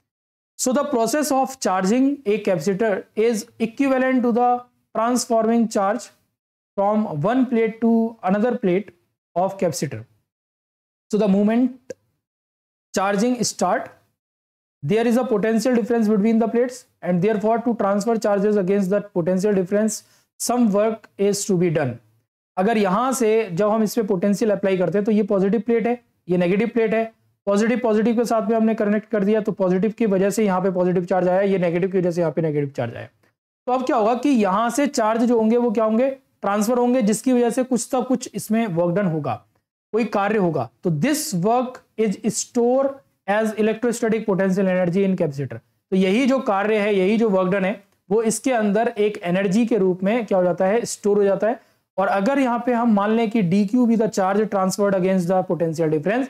So the process of charging a capacitor is equivalent to the transforming charge from one plate to another plate of capacitor. So the moment charging start, there is a potential difference between the plates and therefore to transfer charges against that potential difference some work is to be done. अगर यहाँ से जब हम इस पर पोटेंशियल अप्लाई करते हैं तो ये पॉजिटिव प्लेट है ये नेगेटिव प्लेट है पॉजिटिव पॉजिटिव के साथ में हमने कनेक्ट कर दिया तो पॉजिटिव की वजह से यहाँ पे पॉजिटिव चार्ज आया ये नेगेटिव की वजह से यहाँ पे नेगेटिव चार्ज आया तो अब क्या होगा कि यहाँ से चार्ज जो होंगे वो क्या होंगे ट्रांसफर होंगे जिसकी वजह से कुछ ना कुछ इसमें वर्क डन होगा कोई कार्य होगा तो this work is store as electrostatic potential energy in capacitor तो यही जो कार्य है यही जो वर्क डन है वो इसके अंदर एक एनर्जी के रूप में क्या हो जाता है स्टोर हो जाता है और अगर यहाँ पे हम मान लें कि D Q be the charge transferred against the potential difference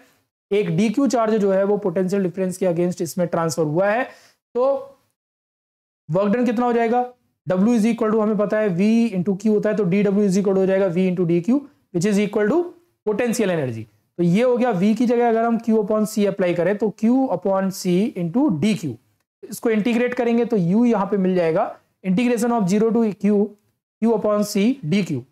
एक डी क्यू चार्ज जो है वो पोटेंशियल डिफरेंस के अगेंस्ट इसमें ट्रांसफर हुआ है तो वर्क डन कितना हो जाएगा W इज इक्वल टू हमें पता है V इंटू क्यू होता है तो डी डब्ल्यू इज इक्वल हो जाएगा V into D Q which is equal to potential energy तो ये हो गया V की जगह अगर हम Q अपॉन सी अप्लाई करें तो Q upon C into D Q इसको इंटीग्रेट करेंगे तो U यहां पे मिल जाएगा integration of zero to Q Q upon C D Q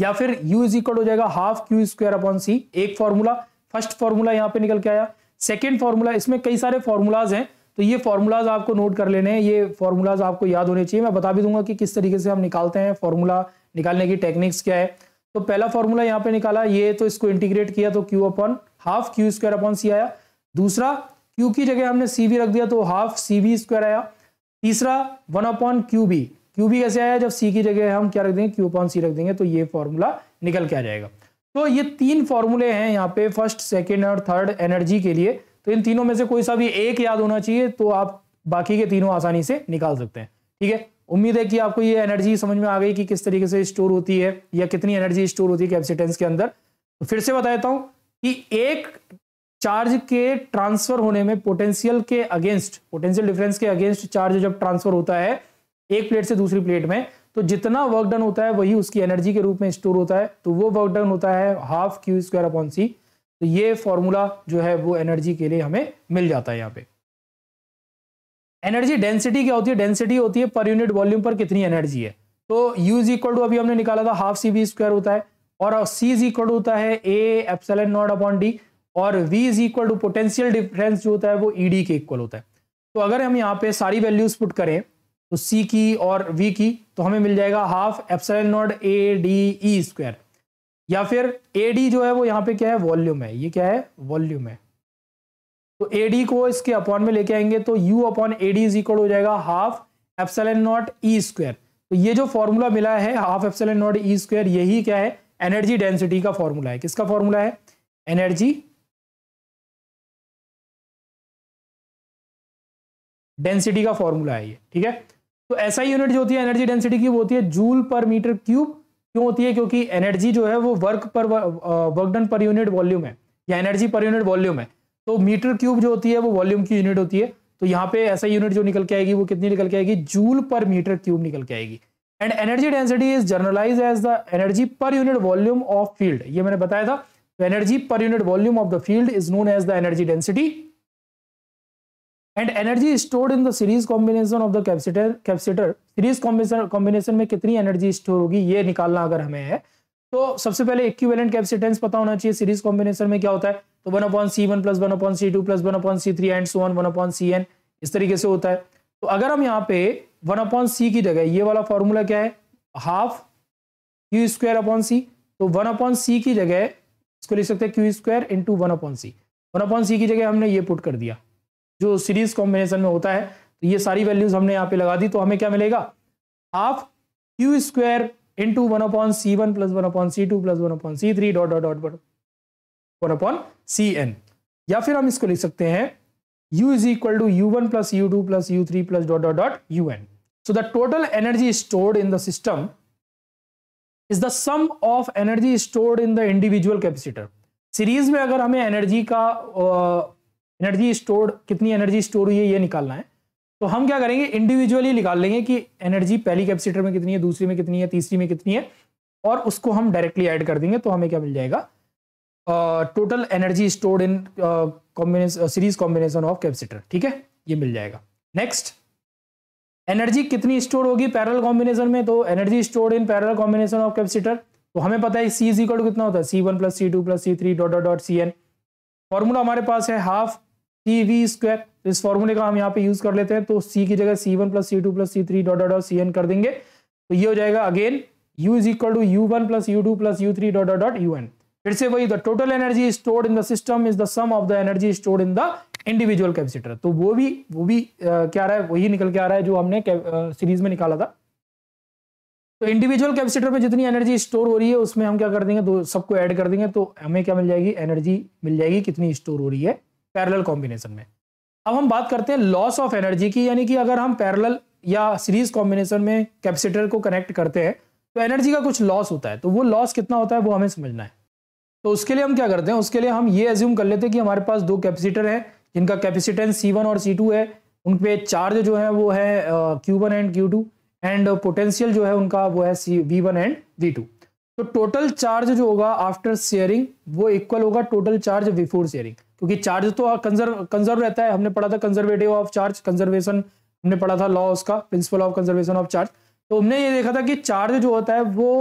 या फिर U इज इक्वल हो जाएगा half Q square upon C एक फॉर्मूला फर्स्ट फॉर्मूला यहाँ पे निकल के आया सेकेंड फॉर्मूला इसमें कई सारे फॉर्मूलाज हैं तो ये फॉर्मूलाज आपको नोट कर लेने हैं ये फॉर्मूलाज आपको याद होने चाहिए मैं बता भी दूंगा कि किस तरीके से हम निकालते हैं फॉर्मूला निकालने की टेक्निक्स क्या है तो पहला फॉर्मूला यहाँ पे निकाला ये तो इसको इंटीग्रेट किया तो Q upon half Q square upon C आया दूसरा क्यू की जगह हमने सी रख दिया तो हाफ सी वी स्क्वायर आया तीसरा one upon Q V Q V कैसे आया जब सी की जगह हम क्या रख देंगे क्यू अपॉन सी रख देंगे तो ये फॉर्मूला निकल के आ जाएगा तो ये तीन फॉर्मूले हैं यहाँ पे फर्स्ट सेकेंड और थर्ड एनर्जी के लिए तो इन तीनों में से कोई सा भी एक याद होना चाहिए तो आप बाकी के तीनों आसानी से निकाल सकते हैं ठीक है उम्मीद है कि आपको ये एनर्जी समझ में आ गई कि किस तरीके से स्टोर होती है या कितनी एनर्जी स्टोर होती है कैपेसिटेंस के अंदर तो फिर से बता देता हूं कि एक चार्ज के ट्रांसफर होने में पोटेंशियल के अगेंस्ट पोटेंशियल डिफरेंस के अगेंस्ट चार्ज जब ट्रांसफर होता है एक प्लेट से दूसरी प्लेट में तो जितना वर्क डन होता है वही उसकी एनर्जी के रूप में स्टोर होता है तो वो वर्क डन होता है half Q square upon C तो ये फॉर्मूला जो है वो एनर्जी के लिए हमें मिल जाता है यहाँ पे एनर्जी डेंसिटी क्या होती है डेंसिटी होती है पर यूनिट वॉल्यूम पर कितनी एनर्जी है तो यू इज इक्वल टू अभी हमने निकाला था हाफ सी बी स्क्वायर होता है और सी इज इक्वल होता है A epsilon naught upon D और V is equal to potential difference जो होता है वो ई e डी के इक्वल होता है तो अगर हम यहाँ पे सारी वैल्यूज पुट करें तो सी की और वी की तो हमें मिल जाएगा half epsilon naught A D E square या फिर ए डी जो है वो यहाँ पे क्या है वॉल्यूम है ये क्या है वॉल्यूम है तो ए डी को इसके अपॉन में लेके आएंगे तो U upon A D is equal हो जाएगा half epsilon naught E square तो ये जो फॉर्मूला मिला है half epsilon naught E square यही क्या है एनर्जी डेंसिटी का फॉर्मूला है किसका फॉर्मूला है एनर्जी डेंसिटी का फॉर्मूला है ये ठीक है तो ऐसा यूनिट जो होती है एनर्जी डेंसिटी की वो होती है जूल पर मीटर क्यूब क्यों होती है क्योंकि एनर्जी जो है वो वर्क पर वर्कडन पर यूनिट वॉल्यूम है या एनर्जी पर यूनिट वॉल्यूम है तो मीटर क्यूब जो होती है वो वॉल्यूम की यूनिट होती है तो यहाँ पे ऐसा यूनिट जो निकल के आएगी वो कितनी निकल के आएगी जूल पर मीटर क्यूब निकल के आएगी and energy density is generalised as the energy per unit volume of field ये मैंने बताया था energy per unit volume of the field is known as the energy density and energy stored in the series combination of the capacitor capacitor series combination combination में कितनी एनर्जी स्टोर होगी ये निकालना अगर हमें है तो सबसे पहले इक्विवेलेंट कैपेसिटेंस पता होना चाहिए सीरीज कॉम्बिनेशन में क्या होता है तो one upon C one plus one upon C two plus one upon C three and so on one upon C N इस तरीके से होता है तो अगर हम यहाँ पे वन अपॉन सी की जगह ये वाला फॉर्मूला क्या है half Q square upon C तो वन अपॉन सी की जगह इसको लिख सकते हैं Q square into one upon C one upon C की जगह हमने ये पुट कर दिया जो सीरीज कॉम्बिनेशन में होता है तो ये सारी वैल्यूज हमने यहाँ पे लगा दी तो हमें क्या मिलेगा half Q square into one upon C one plus one upon C two plus one upon C three dot dot dot one upon C N या फिर हम इसको लिख सकते हैं u is equal to U one plus U two plus U three plus dot dot dot U N so the total energy stored in the system is the sum of energy stored in the individual capacitor series में अगर हमें एनर्जी का एनर्जी स्टोर्ड कितनी एनर्जी स्टोर हुई है ये निकालना है तो हम क्या करेंगे इंडिविजुअली निकाल लेंगे कि एनर्जी पहली कैपेसिटर में कितनी है दूसरी में कितनी है तीसरी में कितनी है और उसको हम डायरेक्टली ऐड कर देंगे तो हमें क्या मिल जाएगा total energy stored in combination series combination of capacitor ठीक है ये मिल जाएगा नेक्स्ट एनर्जी कितनी स्टोर होगी पैरल कॉम्बिनेशन में तो energy stored in parallel combination of capacitor तो हमें पता है सी इज इक्वल टू कितना होता है C one plus C two plus C three dot dot dot C N formula हमारे पास है हाफ सी वी स्क्वायर इस फॉर्मूले का हम यहाँ पे यूज कर लेते हैं तो सी की जगह C one plus C two plus C three dot dot C N कर देंगे तो ये हो जाएगा again u is equal to U one plus U two plus U three dot dot dot U N फिर से वही the total energy stored in the system is the sum of the energy stored in the individual capacitor तो वो भी वो भी आ, क्या रहा है वही निकल के आ रहा है जो हमने सीरीज में निकाला था तो इंडिविजुअल कैपेसिटर में जितनी एनर्जी स्टोर हो रही है उसमें हम क्या कर देंगे तो सबको ऐड कर देंगे तो हमें क्या मिल जाएगी एनर्जी मिल जाएगी कितनी स्टोर हो रही है पैरेलल कॉम्बिनेशन में अब हम बात करते हैं लॉस ऑफ एनर्जी की यानी कि अगर हम पैरेलल या सीरीज कॉम्बिनेशन में कैपेसिटर को कनेक्ट करते हैं तो एनर्जी का कुछ लॉस होता है तो वो लॉस कितना होता है वो हमें समझना है तो उसके लिए हम क्या करते हैं उसके लिए हम ये एज्यूम कर लेते हैं कि हमारे पास दो कैपेसिटर हैं जिनका कैपेसिटेंस वन और सी टू है उन पे चार्ज जो है वो है Q one and Q two and potential जो है उनका वो है C V one and V two तो टोटल चार्ज जो होगा आफ्टर शेयरिंग वो इक्वल होगा टोटल चार्ज बिफोर शेयरिंग क्योंकि चार्ज तो कंजर्व कंजर्व रहता है हमने पढ़ा था कंजर्वेटिव ऑफ चार्ज कंजर्वेशन हमने पढ़ा था लॉ उसका principle of conservation of charge तो हमने ये देखा था कि चार्ज जो होता है वो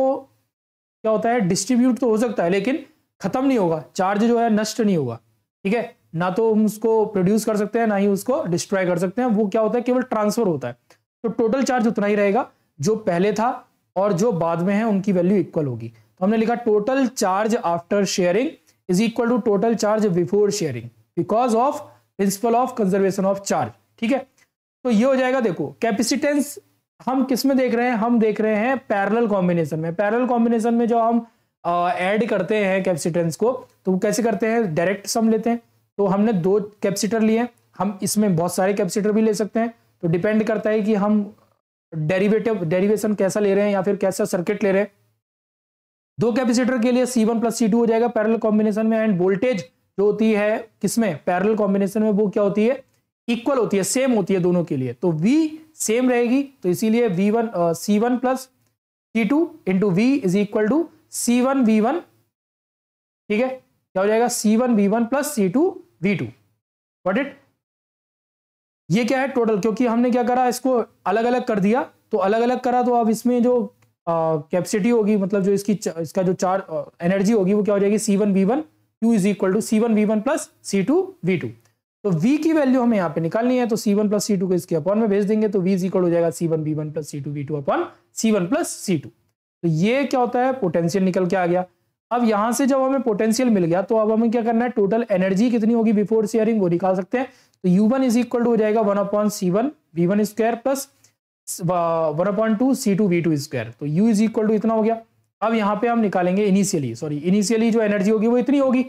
क्या होता है डिस्ट्रीब्यूट तो हो सकता है लेकिन खत्म नहीं होगा चार्ज जो है नष्ट नहीं होगा ठीक है ना तो हम उसको प्रोड्यूस कर सकते हैं ना ही उसको डिस्ट्रॉय कर सकते हैं वो क्या होता है केवल ट्रांसफर होता है तो टोटल चार्ज उतना ही रहेगा जो पहले था और जो बाद में है उनकी वैल्यू इक्वल होगी तो हमने लिखा total charge after sharing is equal to total charge before sharing because of principle of conservation of charge ठीक है तो ये हो जाएगा देखो कैपेसिटेंस हम किस में देख रहे हैं हम देख रहे हैं पैरेलल कॉम्बिनेशन में पैरेलल कॉम्बिनेशन में जो हम ऐड करते हैं कैपेसिटेंस को तो वो कैसे करते हैं डायरेक्ट सम लेते हैं तो हमने दो कैपेसिटर लिए हम इसमें बहुत सारे कैपेसिटर भी ले सकते हैं तो डिपेंड करता है कि हम डेरिवेटिव डेरिवेशन कैसा ले रहे हैं या फिर कैसा सर्किट ले रहे हैं दो कैपेसिटर के लिए C one plus C two हो जाएगा पैरल कॉम्बिनेशन में एंड वोल्टेज जो होती है किसमें पैरल कॉम्बिनेशन में वो क्या होती है इक्वल होती है सेम होती है दोनों के लिए तो वी सेम रहेगी तो इसीलिए V one C one plus C two into V is equal to C one V one ठीक है क्या हो जाएगा C one V one plus C two V two what it ये क्या है टोटल क्योंकि हमने क्या करा इसको अलग अलग कर दिया तो अलग अलग करा तो अब इसमें जो कैपेसिटी होगी मतलब जो इसकी इसका जो चार एनर्जी होगी वो क्या हो जाएगी C one V one Q is equal to C one V one plus C two V two तो v की वैल्यू हमें यहाँ पे निकालनी है तो C one plus C two को इसके अपॉन में भेज देंगे तो v इज इक्वल हो जाएगा C one V one plus C two V two upon C one plus C two तो ये क्या होता है पोटेंशियल निकल के आ गया अब यहाँ से जब हमें पोटेंशियल मिल गया तो अब हमें क्या करना है टोटल एनर्जी कितनी होगी बिफोर शेयरिंग वो निकाल सकते हैं तो U one is equal to हो जाएगा one upon C one V one square plus one upon two C two V two square तो यू इज इक्वल टू इतना हो गया अब यहाँ पे हम निकालेंगे इनिशियली सॉरी इनिशियली जो एनर्जी होगी वो इतनी होगी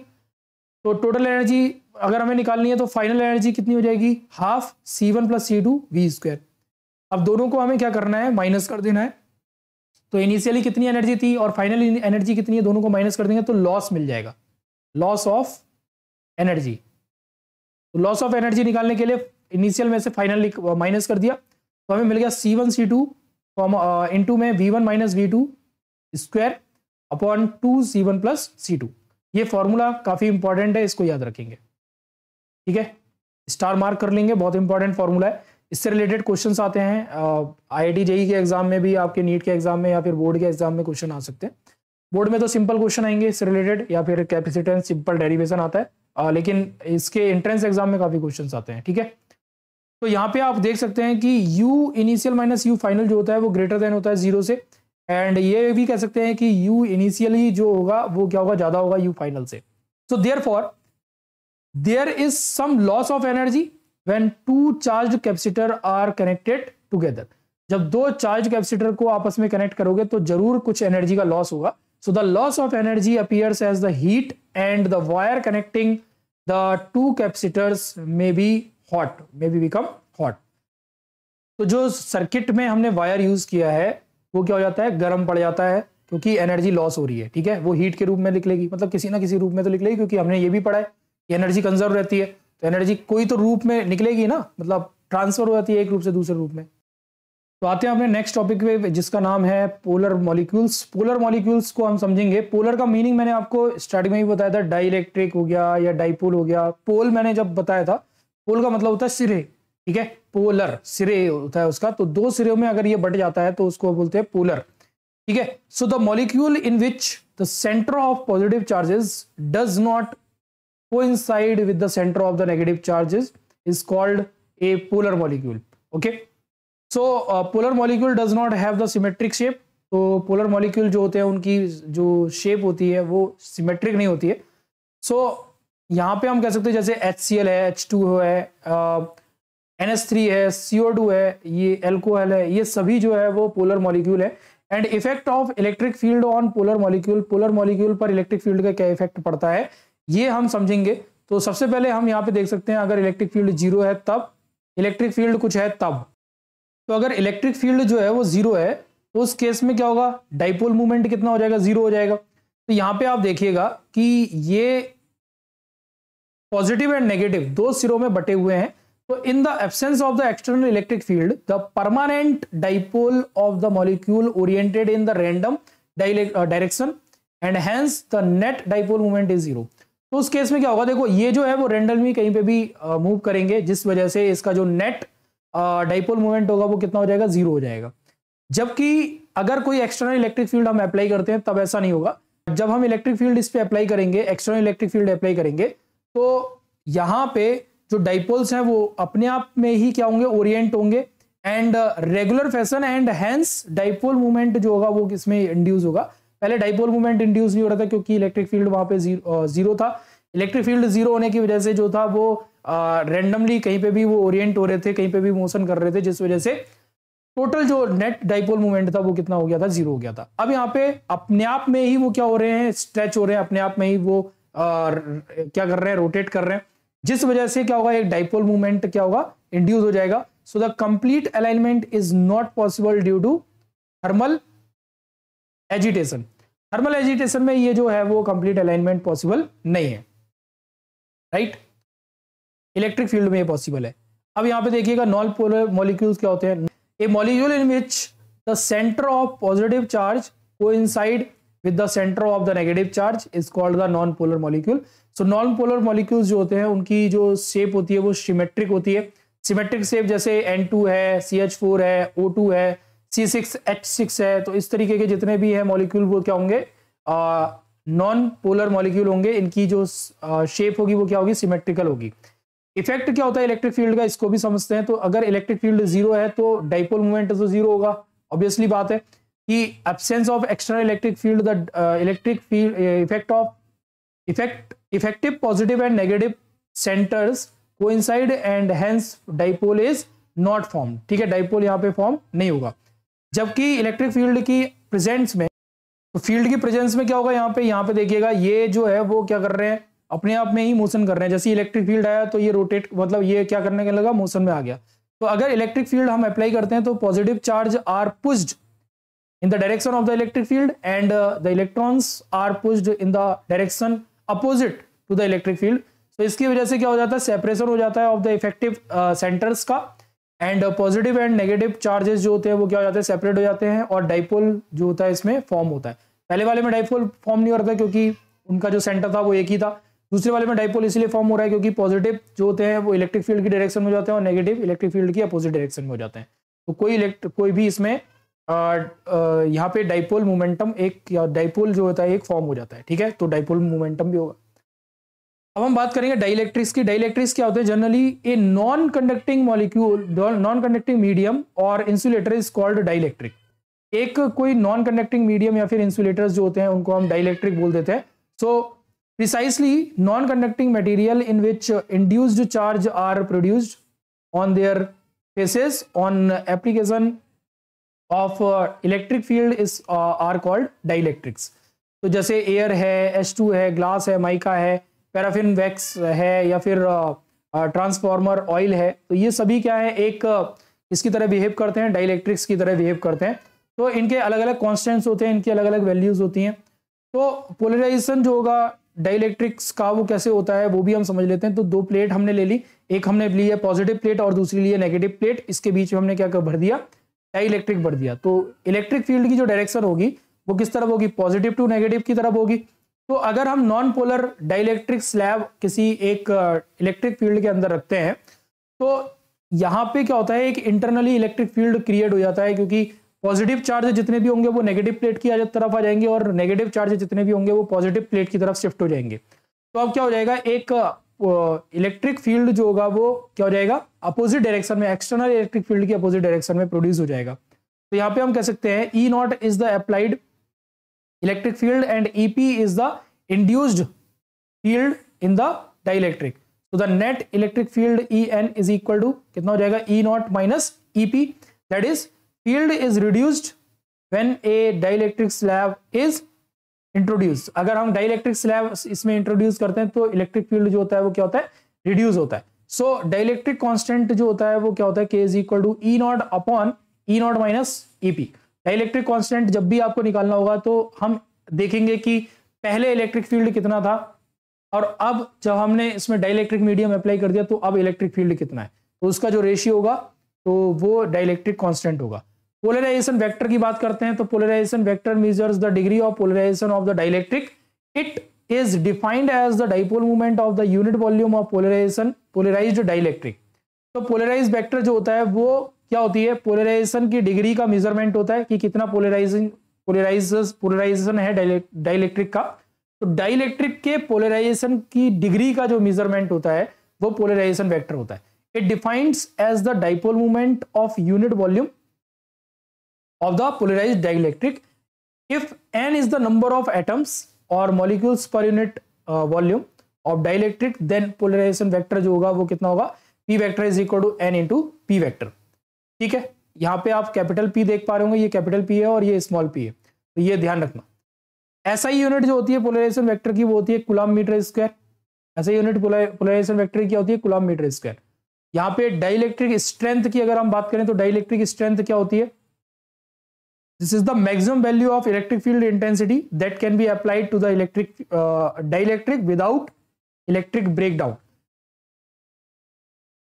तो टोटल एनर्जी अगर हमें निकालनी है तो फाइनल एनर्जी कितनी हो जाएगी half C one plus C two V square अब दोनों को हमें क्या करना है माइनस कर देना है तो इनिशियली कितनी एनर्जी थी और फाइनल एनर्जी कितनी है दोनों को माइनस कर देंगे तो लॉस मिल जाएगा loss of energy loss of energy निकालने के लिए इनिशियल में से फाइनल माइनस कर दिया तो हमें मिल गया C one C two two में V one minus V two square upon two C one plus C two ये फॉर्मूला काफ़ी इंपॉर्टेंट है इसको याद रखेंगे ठीक है स्टार मार्क कर लेंगे बहुत इंपॉर्टेंट फॉर्मूला है इससे रिलेटेड क्वेश्चन आते हैं आई आई जेई के एग्जाम में भी आपके नीट के एग्जाम में या फिर बोर्ड के एग्जाम में क्वेश्चन आ सकते हैं बोर्ड में तो सिंपल क्वेश्चन आएंगे इससे रिलेटेड या फिर कैपेसिटेंस सिंपल डेरिवेशन आता है आ, लेकिन इसके एंट्रेंस एग्जाम में काफ़ी क्वेश्चन आते हैं ठीक है तो यहाँ पे आप देख सकते हैं कि u initial minus u final जो होता है वो ग्रेटर देन होता है जीरो से एंड ये भी कह सकते हैं कि u इनिशियली जो होगा वो क्या होगा ज़्यादा होगा u फाइनल से so therefore there is some loss of energy when two charge capacitor are connected together जब दो चार्ज कैपेसिटर को आपस में कनेक्ट करोगे तो जरूर कुछ एनर्जी का लॉस होगा so the loss of energy appears as the heat and the wire connecting the two capacitors may be hot, may be become hot. तो जो सर्किट में हमने वायर यूज किया है वो क्या हो जाता है गर्म पड़ जाता है क्योंकि एनर्जी लॉस हो रही है ठीक है वो हीट के रूप में निकलेगी लेगी मतलब किसी ना किसी रूप में तो निकलेगी क्योंकि हमने ये भी पढ़ा है कि एनर्जी कंजर्व रहती है तो एनर्जी कोई तो रूप में निकलेगी ना मतलब ट्रांसफर हो जाती है एक रूप से दूसरे रूप में तो आते हैं अपने नेक्स्ट टॉपिक पे जिसका नाम है पोलर मॉलिक्यूल्स पोलर मॉलिक्यूल्स को हम समझेंगे पोलर का मीनिंग मैंने आपको स्टार्टिंग में ही बताया था डाइलेक्ट्रिक हो गया या डाईपोल हो गया पोल मैंने जब बताया था पोल का मतलब होता है सिरे ठीक है पोलर सिरे होता है उसका तो दो सिरे में अगर ये बट जाता है तो उसको बोलते हैं पोलर ठीक है so the molecule in which the centre of positive charges does not side with the centre of the negative charges is called a polar molecule okay so polar molecule does not have the symmetric shape तो पोलर मॉलिक्यूल जो होते हैं उनकी जो शेप होती है वो सिमेट्रिक नहीं होती है सो so, यहाँ पे हम कह सकते हैं जैसे एच है एच है एन एस थ्री है टू है ये एल्कोहल है ये सभी जो है वो पोलर मॉलिक्यूल है and effect of electric field on polar molecule polar molecule पर इलेक्ट्रिक फील्ड का क्या इफेक्ट पड़ता है ये हम समझेंगे तो सबसे पहले हम यहाँ पे देख सकते हैं अगर इलेक्ट्रिक फील्ड जीरो है तब इलेक्ट्रिक फील्ड कुछ है तब तो अगर इलेक्ट्रिक फील्ड जो है वो जीरो है तो उस केस में क्या होगा डाइपोल मूवमेंट कितना हो जाएगा जीरो हो जाएगा तो यहाँ पे आप देखिएगा कि ये पॉजिटिव एंड नेगेटिव दो सिरों में बटे हुए हैं तो in the absence of the external electric field the permanent dipole of the molecule oriented in the random direction and hence the net dipole movement is zero तो उस केस में क्या होगा देखो ये जो है वो रेंडम कहीं पे भी मूव uh, करेंगे जिस वजह से इसका जो नेट डाइपोल मोमेंट होगा वो कितना हो जाएगा जीरो हो जाएगा जबकि अगर कोई एक्सटर्नल इलेक्ट्रिक फील्ड हम अप्लाई करते हैं तब ऐसा नहीं होगा जब हम इलेक्ट्रिक फील्ड इस पर अप्लाई करेंगे एक्सटर्नल इलेक्ट्रिक फील्ड अप्लाई करेंगे तो यहाँ पे जो डाइपोल्स हैं वो अपने आप में ही क्या होंगे ओरिएंट होंगे and regular fashion and hence dipole movement जो होगा वो किसमें इंड्यूस होगा पहले डाइपोल मूवमेंट इंड्यूस नहीं हो रहा था क्योंकि इलेक्ट्रिक फील्ड वहां पे जीरो, जीरो था इलेक्ट्रिक फील्ड जीरो होने की वजह से जो था वो रेंडमली कहीं पे भी वो ओरिएंट हो रहे थे कहीं पे भी मोशन कर रहे थे जिस वजह से टोटल जो नेट डाइपोल मूवमेंट था वो कितना हो गया था जीरो हो गया था अब यहाँ पे अपने आप में ही वो क्या हो रहे हैं स्ट्रेच हो रहे हैं अपने आप में ही वो आ, क्या कर रहे हैं रोटेट कर रहे हैं जिस वजह से क्या होगा एक डाइपोल मूवमेंट क्या होगा इंड्यूस हो जाएगा so the complete alignment is not possible due to thermal agitation thermal agitation में ये जो है वो कंप्लीट अलाइनमेंट पॉसिबल नहीं है राइट right? इलेक्ट्रिक फील्ड में ये पॉसिबल है अब यहाँ पे देखिएगा नॉन पोलर मॉलिक्यूल्स क्या होते हैं a molecule in which the centre of positive charge coincide with the centre of the negative charge is called the non polar molecule so non polar molecules जो होते हैं उनकी जो शेप होती है वो सिमेट्रिक होती है सिमेट्रिक शेप जैसे एन टू है सी एच फोर है ओ टू है सी सिक्स एच सिक्स है तो इस तरीके के जितने भी है मॉलिक्यूल वो क्या होंगे नॉन पोलर मॉलिक्यूल होंगे इनकी जो शेप होगी वो क्या होगी सिमेट्रिकल होगी इफेक्ट क्या होता है इलेक्ट्रिक फील्ड का इसको भी समझते हैं तो अगर इलेक्ट्रिक फील्ड जीरो है तो डाइपोल मूवमेंट तो जीरो होगा ऑब्वियसली बात है कि absence of extra electric field the electric field effect of effect effective positive and negative centres को coincide and hence dipole is not form ठीक है डाइपोल यहाँ पे फॉर्म नहीं होगा जबकि इलेक्ट्रिक फील्ड की प्रेजेंस में तो फील्ड की प्रेजेंस में क्या होगा यहाँ पे यहाँ पे देखिएगा ये जो है वो क्या कर रहे हैं अपने आप में ही मोशन कर रहे हैं जैसे इलेक्ट्रिक फील्ड आया तो ये रोटेट मतलब ये क्या करने के लगा मोशन में आ गया तो अगर इलेक्ट्रिक फील्ड हम अप्लाई करते हैं तो positive charge are pushed in the direction of the electric field and the electrons are pushed in the direction opposite to the electric field तो इसकी वजह से क्या हो जाता है सेपरेशन हो जाता है ऑफ द इफेक्टिव सेंटर्स का and positive and negative charges जो होते हैं वो क्या हो जाते हैं सेपरेट हो जाते हैं और डाइपोल जो होता है इसमें फॉर्म होता है पहले वाले में डाइपोल फॉर्म नहीं होता क्योंकि उनका जो सेंटर था वो एक ही था दूसरे वाले में डाइपोल इसलिए फॉर्म हो रहा है क्योंकि पॉजिटिव जो होते हैं वो इलेक्ट्रिक फील्ड की डायरेक्शन में जाते हैं और नेगेटिव इलेक्ट्रिक फील्ड की अपोजिट डायरेक्शन में हो जाते हैं तो कोई इलेक्ट कोई भी इसमें यहाँ पे डाइपोल मोमेंटम एक या डाइपोल जो होता है एक फॉर्म हो जाता है ठीक है तो डाइपोल मोमेंटम भी होगा अब हम बात करेंगे डाइलेक्ट्रिक्स की डाइलेक्ट्रिक्स क्या होते हैं generally a non conducting molecule non conducting medium और इंसुलेटर इज कॉल्ड डाइलेक्ट्रिक एक कोई नॉन कंडक्टिंग मीडियम या फिर इंसुलेटर्स जो होते हैं उनको हम डाइलेक्ट्रिक बोल देते हैं सो so, precisely non-conducting material in which induced charge are produced on their faces on application of uh, electric field is uh, are called dielectrics तो जैसे एयर है H2 है ग्लास है माइका है पैराफिन वैक्स है या फिर ट्रांसफार्मर uh, ऑयल है तो ये सभी क्या है एक इसकी तरह बिहेव करते हैं डाइलेक्ट्रिक्स की तरह बिहेव करते हैं तो इनके अलग अलग कॉन्स्टेंट्स होते हैं इनकी अलग अलग वैल्यूज होती हैं तो पोलराइजेशन जो होगा डाइलेक्ट्रिक्स का वो कैसे होता है वो भी हम समझ लेते हैं तो दो प्लेट हमने ले ली एक हमने ली है पॉजिटिव प्लेट और दूसरी ली है नेगेटिव प्लेट इसके बीच में हमने क्या भर दिया डाइलेक्ट्रिक भर दिया तो इलेक्ट्रिक फील्ड की जो डायरेक्शन होगी वो किस तरफ होगी पॉजिटिव टू नेगेटिव की तरफ होगी तो अगर हम नॉन पोलर डाइलेक्ट्रिक स्लैब किसी एक इलेक्ट्रिक फील्ड के अंदर रखते हैं तो यहाँ पे क्या होता है एक इंटरनली इलेक्ट्रिक फील्ड क्रिएट हो जाता है क्योंकि पॉजिटिव चार्ज जितने भी होंगे वो नेगेटिव प्लेट की तरफ आ जाएंगे और नेगेटिव चार्ज जितने भी होंगे वो पॉजिटिव प्लेट की तरफ शिफ्ट हो जाएंगे तो अब क्या हो जाएगा एक इलेक्ट्रिक फील्ड जो होगा वो क्या हो जाएगा अपोजिट डायरेक्शन में एक्सटर्नल इलेक्ट्रिक फील्ड की अपोजिट डायरेक्शन में प्रोड्यूस हो जाएगा तो यहाँ पे हम कह सकते हैं E naught is the applied electric field and E P is the induced field in the dielectric तो the net electric field E N is equal to कितना हो जाएगा E naught minus E P that is field is reduced when a dielectric slab is introduce अगर हम डाइलेक्ट्रिक स्लैब इसमें इंट्रोड्यूस करते हैं तो इलेक्ट्रिक फील्ड जो होता है वो क्या होता है रिड्यूस होता है सो डाइलेक्ट्रिक कॉन्स्टेंट जो होता है वो क्या होता है K is equal to E naught upon E naught minus E P dielectric constant जब भी आपको निकालना होगा तो हम देखेंगे कि पहले इलेक्ट्रिक फील्ड कितना था और अब जब हमने इसमें डाइलेक्ट्रिक मीडियम अप्लाई कर दिया तो अब इलेक्ट्रिक फील्ड कितना है तो उसका जो रेशियो होगा तो वो डाइलेक्ट्रिक कॉन्स्टेंट होगा पोलराइजेशन वेक्टर की बात करते हैं तो polarization vector measures the degree of polarization of the dielectric it is defined as the dipole movement of the unit volume of polarization polarize dielectric तो पोलराइज वेक्टर जो होता है वो क्या होती है पोलराइजेशन की डिग्री का मेजरमेंट होता है कि कितना पोलराइजिंग पोलराइज पोलराइजेशन है डाइलेक्ट्रिक का तो डाइलेक्ट्रिक के पोलराइजेशन की डिग्री का जो मेजरमेंट होता है वो पोलराइजेशन वेक्टर होता है it defined as the dipole movement of unit volume of the polarized dielectric if n is the number of atoms or molecules per unit uh, volume of dielectric then polarization vector जो होगा वो कितना होगा p vector is equal to n into p vector ठीक है यहाँ पे आप कैपिटल पी देख पा रहे होंगे ये कैपिटल पी है और ये स्मॉल पी है तो ये ध्यान रखना ऐसा ही यूनिट जो होती है पोलराइजेशन वेक्टर की वो होती है कुलाम मीटर स्क्वायर ऐसा यूनिट पोलराइजेशन वेक्टर की होती है कुलाम मीटर स्क्वायर यहाँ पे डाइलेक्ट्रिक स्ट्रेंथ की अगर हम बात करें तो डाइलेक्ट्रिक स्ट्रेंथ क्या होती है this is the maximum value of electric field intensity that can be applied to the electric uh, dielectric without electric breakdown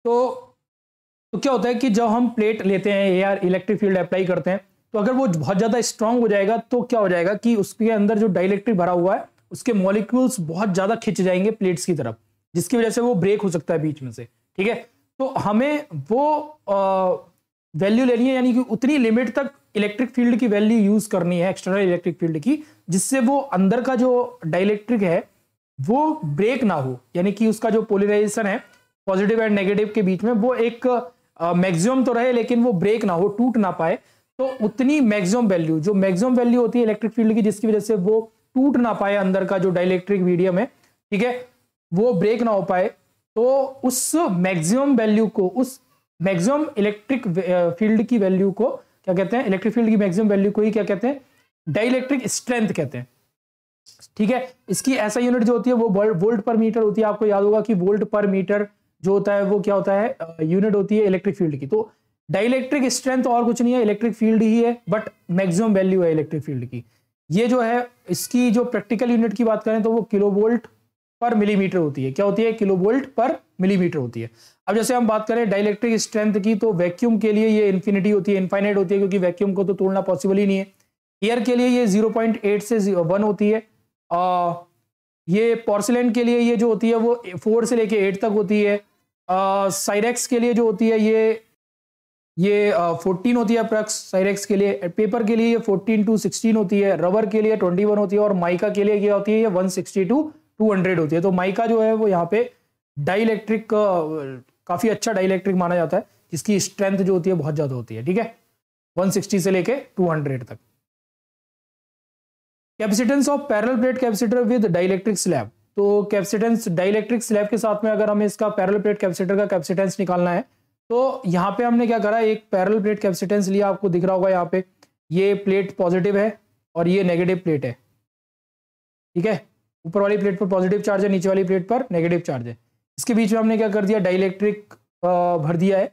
तो तो क्या होता है कि जब हम प्लेट लेते हैं या इलेक्ट्रिक फील्ड अप्लाई करते हैं तो अगर वो बहुत ज़्यादा स्ट्रांग हो जाएगा तो क्या हो जाएगा कि उसके अंदर जो डाइलेक्ट्रिक भरा हुआ है उसके मॉलिक्यूल्स बहुत ज़्यादा खिंच जाएंगे प्लेट्स की तरफ जिसकी वजह से वो ब्रेक हो सकता है बीच में से ठीक है तो हमें वो वैल्यू uh, लेनी है यानी कि उतनी लिमिट तक इलेक्ट्रिक फील्ड की वैल्यू यूज करनी है एक्सटर्नल इलेक्ट्रिक फील्ड की जिससे वो अंदर का जो डाइलेक्ट्रिक है वो ब्रेक ना हो यानी कि उसका जो पोलराइजेशन है पॉजिटिव एंड नेगेटिव के बीच में वो एक मैक्सिमम तो रहे लेकिन वो ब्रेक ना हो टूट ना पाए तो उतनी मैक्सिमम वैल्यू जो मैक्सिमम वैल्यू होती है इलेक्ट्रिक फील्ड की जिसकी वजह से वो टूट ना पाए अंदर का जो डाइलेक्ट्रिक मीडियम है ठीक है वो ब्रेक ना हो पाए तो उस मैक्सिमम वैल्यू को उस मैक्सिमम इलेक्ट्रिक फील्ड की वैल्यू को क्या कहते हैं इलेक्ट्रिक फील्ड की मैक्सिमम वैल्यू को ही क्या कहते हैं डाइलेक्ट्रिक स्ट्रेंथ कहते हैं ठीक है इसकी ऐसा यूनिट जो होती है वो वोल्ट पर मीटर होती है आपको याद होगा कि वोल्ट पर मीटर जो होता है वो क्या होता है यूनिट होती है इलेक्ट्रिक फील्ड की तो डाइलेक्ट्रिक स्ट्रेंथ और कुछ नहीं है इलेक्ट्रिक फील्ड ही है बट मैक्सिमम वैल्यू है इलेक्ट्रिक फील्ड की ये जो है इसकी जो प्रैक्टिकल यूनिट की बात करें तो वो किलो वोल्ट पर मिलीमीटर होती है क्या होती है किलो वोल्ट पर मिलीमीटर होती है अब जैसे हम बात करें डायलेक्ट्रिक स्ट्रेंथ की तो वैक्यूम के लिए ये इन्फिनिटी होती है इन्फाइनाइट होती है क्योंकि वैक्यूम को तो तोड़ना पॉसिबल ही नहीं है एयर के लिए ये 0.8 से वन होती है आ, ये पॉर्सिलेंट के लिए ये जो होती है वो फोर से लेके एट तक होती है साइरेक्स के लिए जो होती है ये ये फोर्टीन होती है अप्रक्स साइरेक्स के लिए पेपर के लिए ये फोर्टीन टू सिक्सटीन होती है रबर के लिए ट्वेंटी वन होती है और माइका के लिए क्या होती है ये वन सिक्सटी टू 200 होती है तो माइका जो है वो यहाँ पे डाइलेक्ट्रिक काफ़ी अच्छा डाइलेक्ट्रिक माना जाता है जिसकी स्ट्रेंथ जो होती है बहुत ज़्यादा होती है ठीक है 160 से लेके 200 तक capacitance of parallel plate capacitor with dielectric slab तो कैपेसिटेंस डाइलेक्ट्रिक स्लैब के साथ में अगर हमें इसका पैरल प्लेट कैपेसिटर का कैपेसिटेंस निकालना है तो यहाँ पे हमने क्या करा एक पैरल प्लेट कैपेसिटेंस लिया आपको दिख रहा होगा यहाँ पे ये प्लेट पॉजिटिव है और ये नेगेटिव प्लेट है ठीक है ऊपर वाली प्लेट पर पॉजिटिव चार्ज है नीचे वाली प्लेट पर नेगेटिव चार्ज है इसके बीच में हमने क्या कर दिया डाइलेक्ट्रिक भर दिया है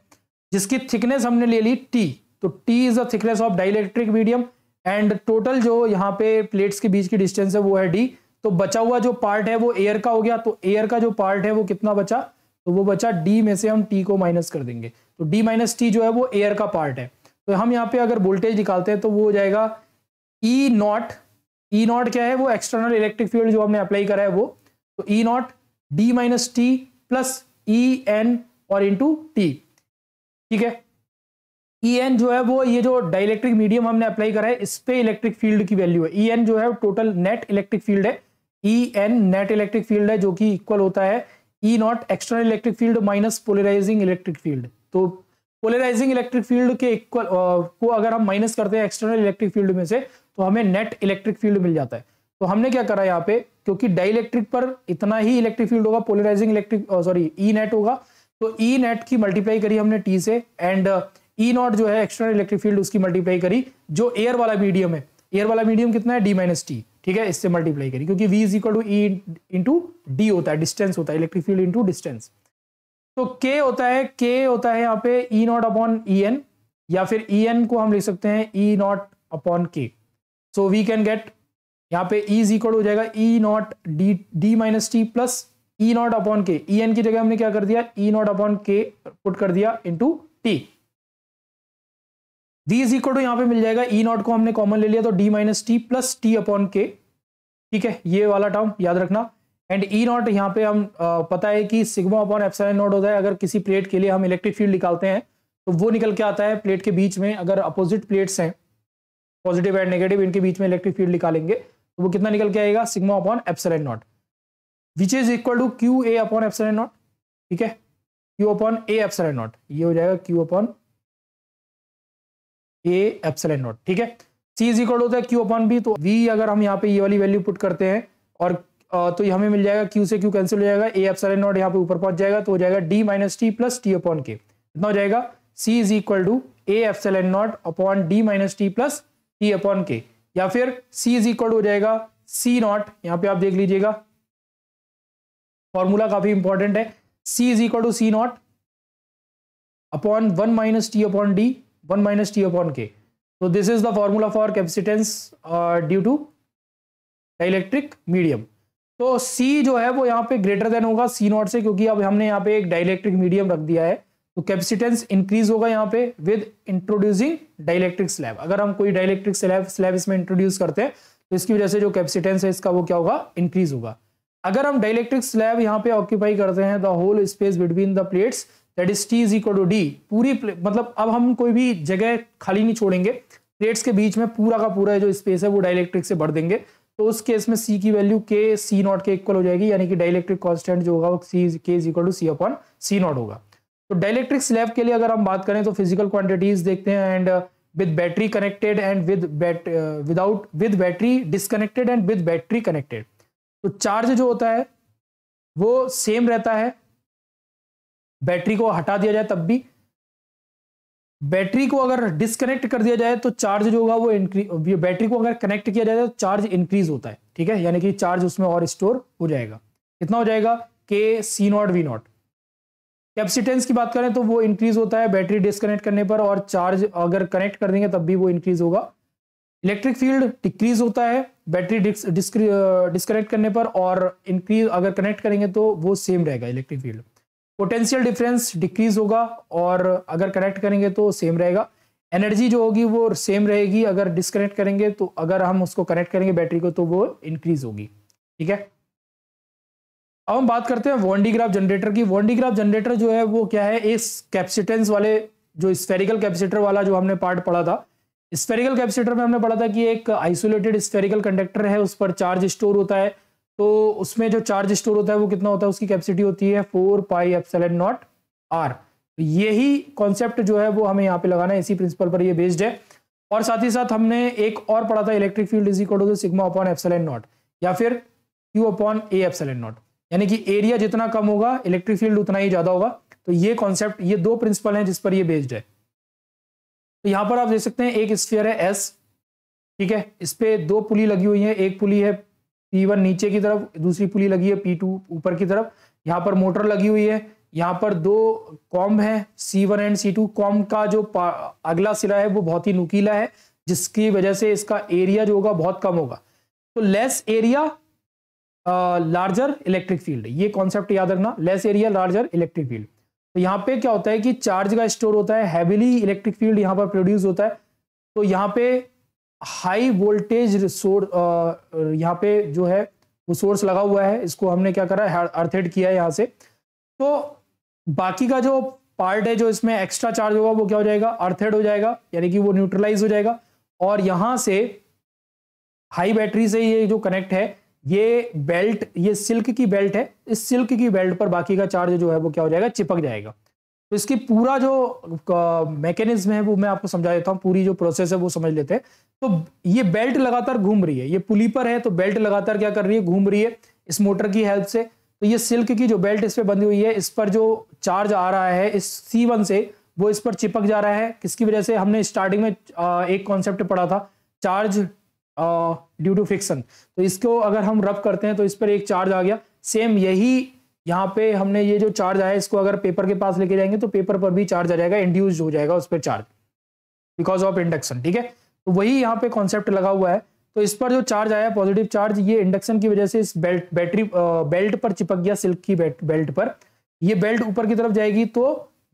जिसकी थिकनेस हमने ले ली टी तो T is the thickness of dielectric medium and total जो यहाँ पे प्लेट्स के बीच की डिस्टेंस है वो है डी तो बचा हुआ जो पार्ट है वो एयर का हो गया तो एयर का जो पार्ट है वो कितना बचा तो वो बचा डी में से हम टी को माइनस कर देंगे तो डी माइनस टी जो है वो एयर का पार्ट है तो हम यहाँ पे अगर वोल्टेज निकालते हैं तो वो हो जाएगा E e naught E e naught क्या है वो एक्सटर्नल इलेक्ट्रिक फील्ड जो हमने अप्लाई करा है वो तो E naught D minus T plus E N और इंटू टी ठीक है ई e एन जो है वो ये जो डाइलेक्ट्रिक मीडियम हमने अप्लाई करा है इस पे इलेक्ट्रिक फील्ड की वैल्यू है ई e एन जो है टोटल नेट इलेक्ट्रिक फील्ड है E N net electric field है जो कि इक्वल होता है E naught external electric field minus polarizing electric field तो पोलराइजिंग इलेक्ट्रिक फील्ड के इक्वल को अगर हम माइनस करते हैं एक्सटर्नल इलेक्ट्रिक फील्ड में से तो हमें नेट इलेक्ट्रिक फील्ड मिल जाता है तो हमने क्या करा यहाँ पे क्योंकि डाइलेक्ट्रिक पर इतना ही इलेक्ट्रिक फील्ड होगा polarizing electric sorry E net होगा तो ई नेट की मल्टीप्लाई करी हमने टी से एंड ई नॉट जो है एक्सटर्नल इलेक्ट्रिक फील्ड उसकी मल्टीप्लाई करी जो एयर वाला मीडियम है एयर वाला मीडियम कितना है डी माइनस टी ठीक है इससे मल्टीप्लाई करी क्योंकि V is equal to E into D होता है डिस्टेंस होता है इलेक्ट्रिक फील्ड इंटू डिस्टेंस तो के होता है के होता है यहाँ पे E naught upon E N या फिर ई e एन को हम लिख सकते हैं ई नॉट अपॉन के सो वी कैन गेट यहाँ पे ई इज इक्वल हो जाएगा E naught D D minus T plus E naught upon K E N की जगह हमने क्या कर दिया E naught upon K put कर दिया into T D is equal to यहाँ पे मिल जाएगा ई e नॉट को हमने कॉमन ले लिया तो D minus T plus T upon K ठीक है ये वाला टर्म याद रखना एंड ई नॉट यहाँ पे हम आ, पता है कि सिग्मा अपॉन एप्सिलॉन नॉट होता है अगर किसी प्लेट के लिए हम इलेक्ट्रिक फील्ड निकालते हैं तो वो निकल के आता है प्लेट के बीच में अगर अपोजिट प्लेट्स हैं पॉजिटिव एंड नेगेटिव इनके बीच में इलेक्ट्रिक फील्ड निकालेंगे तो वो कितना निकल के आएगा sigma upon epsilon naught which is equal to Q A upon epsilon naught ठीक है Q upon A epsilon naught ये हो जाएगा Q upon A epsilon naught ठीक है सी इज इक्वल होता है क्यू अपॉन बी तो वी अगर हम यहाँ पे ये वाली वैल्यू पुट करते हैं और तो ये हमें मिल जाएगा क्यू से क्यू कैंसिल हो जाएगा ए एप्सलेट नॉट यहाँ पे ऊपर पहुंच जाएगा तो हो जाएगा D minus T plus T upon K इतना हो जाएगा C is equal to A F cell epsilon naught upon D minus T plus T upon K या फिर सी इज इक्वल हो जाएगा सी नॉट यहाँ पे आप देख लीजिएगा फॉर्मूला काफी इंपॉर्टेंट है C is equal to C naught upon one minus T upon D one minus T upon K तो this is the formula for capacitance due to dielectric medium तो सी जो है वो यहाँ पे ग्रेटर देन होगा सी नॉट से क्योंकि अब हमने यहाँ पे एक डाइलेक्ट्रिक मीडियम रख दिया है तो कैपेसिटेंस इंक्रीज होगा यहाँ पे विद इंट्रोड्यूसिंग डायलेक्ट्रिक स्लैब अगर हम कोई डाइलेक्ट्रिक स्लैब स्लैब इसमें इंट्रोड्यूस करते हैं तो इसकी वजह से जो कैपेसिटेंस है इसका वो क्या होगा इंक्रीज होगा अगर हम डायलेक्ट्रिक स्लैब यहाँ पे ऑक्यूपाई करते हैं the whole space between the plates that is T is equal to D पूरी मतलब अब हम कोई भी जगह खाली नहीं छोड़ेंगे प्लेट्स के बीच में पूरा का पूरा जो स्पेस है वो डायलेक्ट्रिक से भर देंगे तो उस केस में सी की वैल्यू के सी नॉट के इक्वल हो जाएगी यानी कि डायलेक्ट्रिक कॉन्स्टेंट जो होगा वो C K is equal to C upon C naught होगा तो डायलेक्ट्रिक स्लैब के लिए अगर हम बात करें तो फिजिकल क्वांटिटीज देखते हैं and with battery connected and with bat without with battery disconnected and with battery connected तो चार्ज जो होता है वो सेम रहता है बैटरी को हटा दिया जाए तब भी बैटरी को अगर डिसकनेक्ट कर दिया जाए तो चार्ज जो होगा वो इंक्रीज बैटरी को अगर कनेक्ट किया जाए तो चार्ज इंक्रीज होता है ठीक है यानी कि चार्ज उसमें और स्टोर हो जाएगा कितना हो जाएगा K C naught V naught capacitance की बात करें तो वो इंक्रीज होता है बैटरी डिस्कनेक्ट करने पर और चार्ज अगर कनेक्ट कर देंगे तब भी वो इंक्रीज होगा इलेक्ट्रिक फील्ड डिक्रीज होता है बैटरी डिस्कनेक्ट करने पर और इंक्रीज अगर कनेक्ट करेंगे तो वो सेम रहेगा electric field potential difference decrease होगा और अगर कनेक्ट करेंगे तो सेम रहेगा एनर्जी जो होगी वो सेम रहेगी अगर डिस्कनेक्ट करेंगे तो अगर हम उसको कनेक्ट करेंगे बैटरी को तो वो इंक्रीज होगी ठीक है अब हम बात करते हैं वॉन्डीग्राफ जनरेटर की वॉन्डीग्राफ जनरेटर जो है वो क्या है एक कैप्सिटेंस वाले जो स्फेरिकल कैप्सिटर वाला जो हमने पार्ट पढ़ा था स्फेरिकल कैप्सिटर में हमने पढ़ा था कि एक आइसोलेटेड स्फेरिकल कंडक्टर है उस पर चार्ज स्टोर होता है तो उसमें जो चार्ज स्टोर होता है वो कितना होता है उसकी कैपेसिटी होती है four pi epsilon naught r यही कॉन्सेप्ट जो है वो हमें यहाँ पे लगाना है इसी प्रिंसिपल पर ये बेस्ड है और साथ ही साथ हमने एक और पढ़ा था electric field is equal to sigma upon epsilon naught या फिर q upon A epsilon naught यानी कि एरिया जितना कम होगा इलेक्ट्रिक फील्ड उतना ही ज़्यादा होगा तो ये कॉन्सेप्ट ये दो प्रिंसिपल हैं जिस पर ये बेस्ड है तो यहां पर आप देख सकते हैं एक स्फीयर है एस ठीक है इस पर दो पुली लगी हुई है एक पुली है पी वन नीचे की तरफ दूसरी पुली लगी है पी टू ऊपर की तरफ यहाँ पर मोटर लगी हुई है यहाँ पर दो कॉम्ब है C one and C two comb का जो अगला सिरा है वो बहुत ही नुकीला है जिसकी वजह से इसका एरिया जो होगा बहुत कम होगा तो less area larger electric field ये कॉन्सेप्ट याद रखना less area larger electric field तो यहाँ पे क्या होता है कि चार्ज का स्टोर होता है हैविली इलेक्ट्रिक फील्ड यहाँ पर प्रोड्यूस होता है तो यहाँ पे हाई वोल्टेज सोर्स यहाँ पे जो है वो सोर्स लगा हुआ है इसको हमने क्या करा है अर्थेड किया है यहाँ से तो बाकी का जो पार्ट है जो इसमें एक्स्ट्रा चार्ज होगा वो क्या हो जाएगा अर्थेड हो जाएगा यानी कि वो न्यूट्रलाइज हो जाएगा और यहाँ से हाई बैटरी से ये जो कनेक्ट है ये बेल्ट ये सिल्क की बेल्ट है इस सिल्क की बेल्ट पर बाकी का चार्ज जो है वो क्या हो जाएगा चिपक जाएगा तो इसकी पूरा जो मैकेनिज्म है वो मैं आपको समझा देता हूँ पूरी जो प्रोसेस है वो समझ लेते हैं तो ये बेल्ट लगातार घूम रही है ये पुली पर है तो बेल्ट लगातार क्या कर रही है घूम रही है इस मोटर की हेल्प से तो ये सिल्क की जो बेल्ट इस पर बंधी हुई है इस पर जो चार्ज आ रहा है इस सी वन से वो इस पर चिपक जा रहा है किसकी वजह से हमने स्टार्टिंग में एक कॉन्सेप्ट पढ़ा था चार्ज ड्यू टू फिक्सन तो इसको अगर हम रब करते हैं तो इस पर एक चार्ज आ गया सेम यही यहाँ पे हमने ये जो चार्ज आया इसको अगर पेपर के पास लेके जाएंगे तो पेपर पर भी चार्ज आ जाएगा इंड्यूज हो जाएगा उस पर चार्ज बिकॉज ऑफ इंडक्शन ठीक है तो वही यहाँ पे कॉन्सेप्ट लगा हुआ है तो इस पर जो चार्ज आया पॉजिटिव चार्ज ये इंडक्शन की वजह से इस बेल्ट बैटरी बेल्ट पर चिपक गया सिल्क की बेल्ट, बेल्ट पर ये बेल्ट ऊपर की तरफ जाएगी तो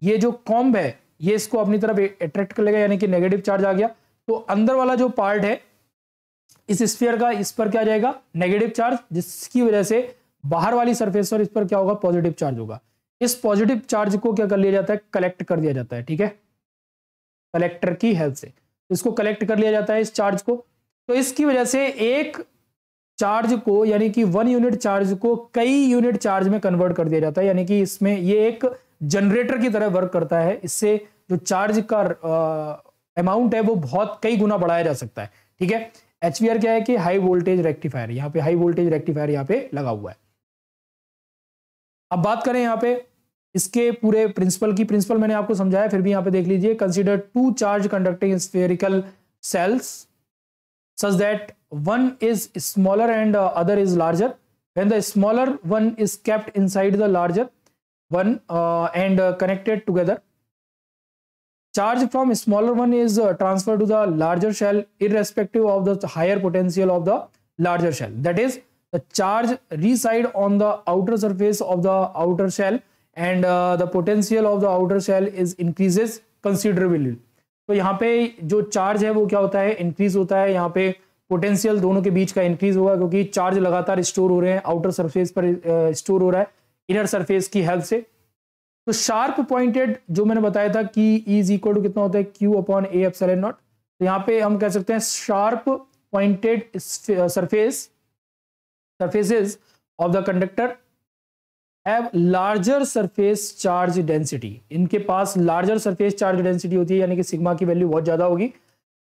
ये जो कॉम्ब है ये इसको अपनी तरफ अट्रैक्ट कर लेगा यानी कि नेगेटिव चार्ज आ गया तो अंदर वाला जो पार्ट है इस स्पेयर का इस पर क्या जाएगा नेगेटिव चार्ज जिसकी वजह से बाहर वाली सरफेस पर इस पर क्या होगा पॉजिटिव चार्ज होगा इस पॉजिटिव चार्ज को क्या कर लिया जाता है कलेक्ट कर दिया जाता है ठीक है कलेक्टर की हेल्प से इसको कलेक्ट कर लिया जाता है इस चार्ज को तो इसकी वजह से एक चार्ज को यानी कि वन यूनिट चार्ज को कई यूनिट चार्ज में कन्वर्ट कर दिया जाता है यानी कि इसमें ये एक जनरेटर की तरह वर्क करता है इससे जो चार्ज का अमाउंट है वो बहुत कई गुना बढ़ाया जा सकता है ठीक है एच क्या है कि हाई वोल्टेज रेक्टिफायर यहाँ पे हाई वोल्टेज रेक्टिफायर यहाँ पे लगा हुआ है अब बात करें यहाँ पे इसके पूरे प्रिंसिपल की प्रिंसिपल मैंने आपको समझाया फिर भी यहाँ पे देख लीजिए consider two charge conducting spherical shells such that one is smaller and other is larger when the smaller one is kept inside the larger one and connected together charge from smaller one is uh, transferred to the larger shell irrespective of the higher potential of the larger shell that is the charge reside on the outer surface of the outer shell and uh, the potential of the outer shell is increases considerably तो यहाँ पे जो चार्ज है वो क्या होता है इंक्रीज होता है यहाँ पे पोटेंशियल दोनों के बीच का इंक्रीज होगा क्योंकि चार्ज लगातार स्टोर हो रहे हैं आउटर सरफेस पर स्टोर हो रहा है इनर सरफेस की हेल्प से तो शार्प पॉइंटेड जो मैंने बताया था कि इज इक्वल टू कितना होता है Q upon A epsilon naught तो यहाँ पे हम कह सकते हैं sharp pointed surface surfaces of the conductor have larger surface charge density इनके पास लार्जर सरफेस चार्ज डेंसिटी होती है यानी कि सिग्मा की वैल्यू बहुत ज्यादा होगी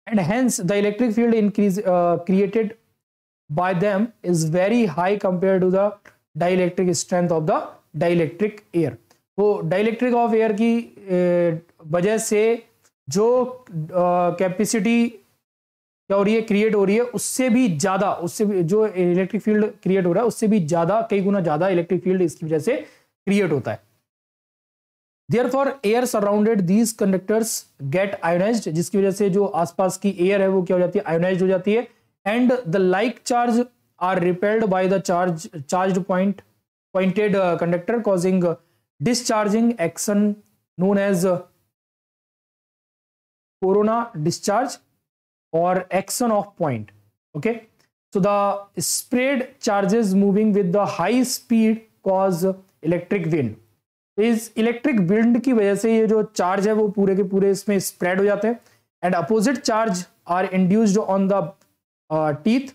and hence the electric field increase created by them is very high compare to the dielectric strength of the dielectric air वो डाइलेक्ट्रिक ऑफ एयर की वजह से जो कैपेसिटी क्या हो रही है क्रिएट हो रही है उससे भी ज़्यादा उससे भी जो इलेक्ट्रिक फील्ड क्रिएट हो रहा है उससे भी ज़्यादा कई गुना ज़्यादा इलेक्ट्रिक फील्ड इसकी वजह से क्रिएट होता है therefore air surrounded these conductors get ionize जिसकी वजह से जो आसपास की एयर है वो क्या हो जाती है आयोनाइज हो जाती है and the like charge are repelled by the charge charge point pointed conductor causing discharging action known as corona discharge और action of point okay so the spread charges moving with the high speed cause electric wind इस इलेक्ट्रिक विंड की वजह से ये जो चार्ज है वो पूरे के पूरे इसमें स्प्रेड हो जाते हैं and opposite charge are induced on the teeth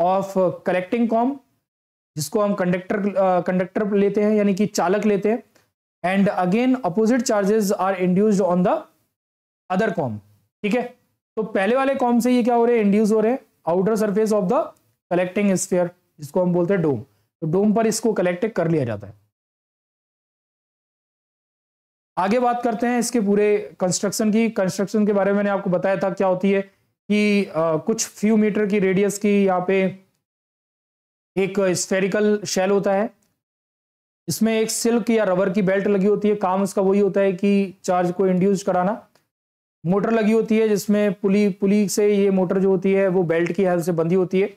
of collecting comb जिसको हम कंडक्टर कंडक्टर लेते हैं यानी कि चालक लेते हैं and again opposite charges are induced on the other comb ठीक है तो पहले वाले कॉम से ये क्या हो रहे हैं इंड्यूस हो रहे हैं outer surface of the collecting sphere जिसको हम बोलते हैं डोम तो डोम पर इसको कलेक्ट कर लिया जाता है आगे बात करते हैं इसके पूरे कंस्ट्रक्शन की कंस्ट्रक्शन के बारे में मैंने आपको बताया था क्या होती है कि आ, कुछ फ्यू मीटर की रेडियस की यहाँ पे एक स्फेरिकल शेल होता है इसमें एक सिल्क या रबर की बेल्ट लगी होती है काम उसका वही होता है कि चार्ज को इंड्यूस कराना मोटर लगी होती है जिसमें पुली पुली से ये मोटर जो होती है वो बेल्ट की हेल्प से बंधी होती है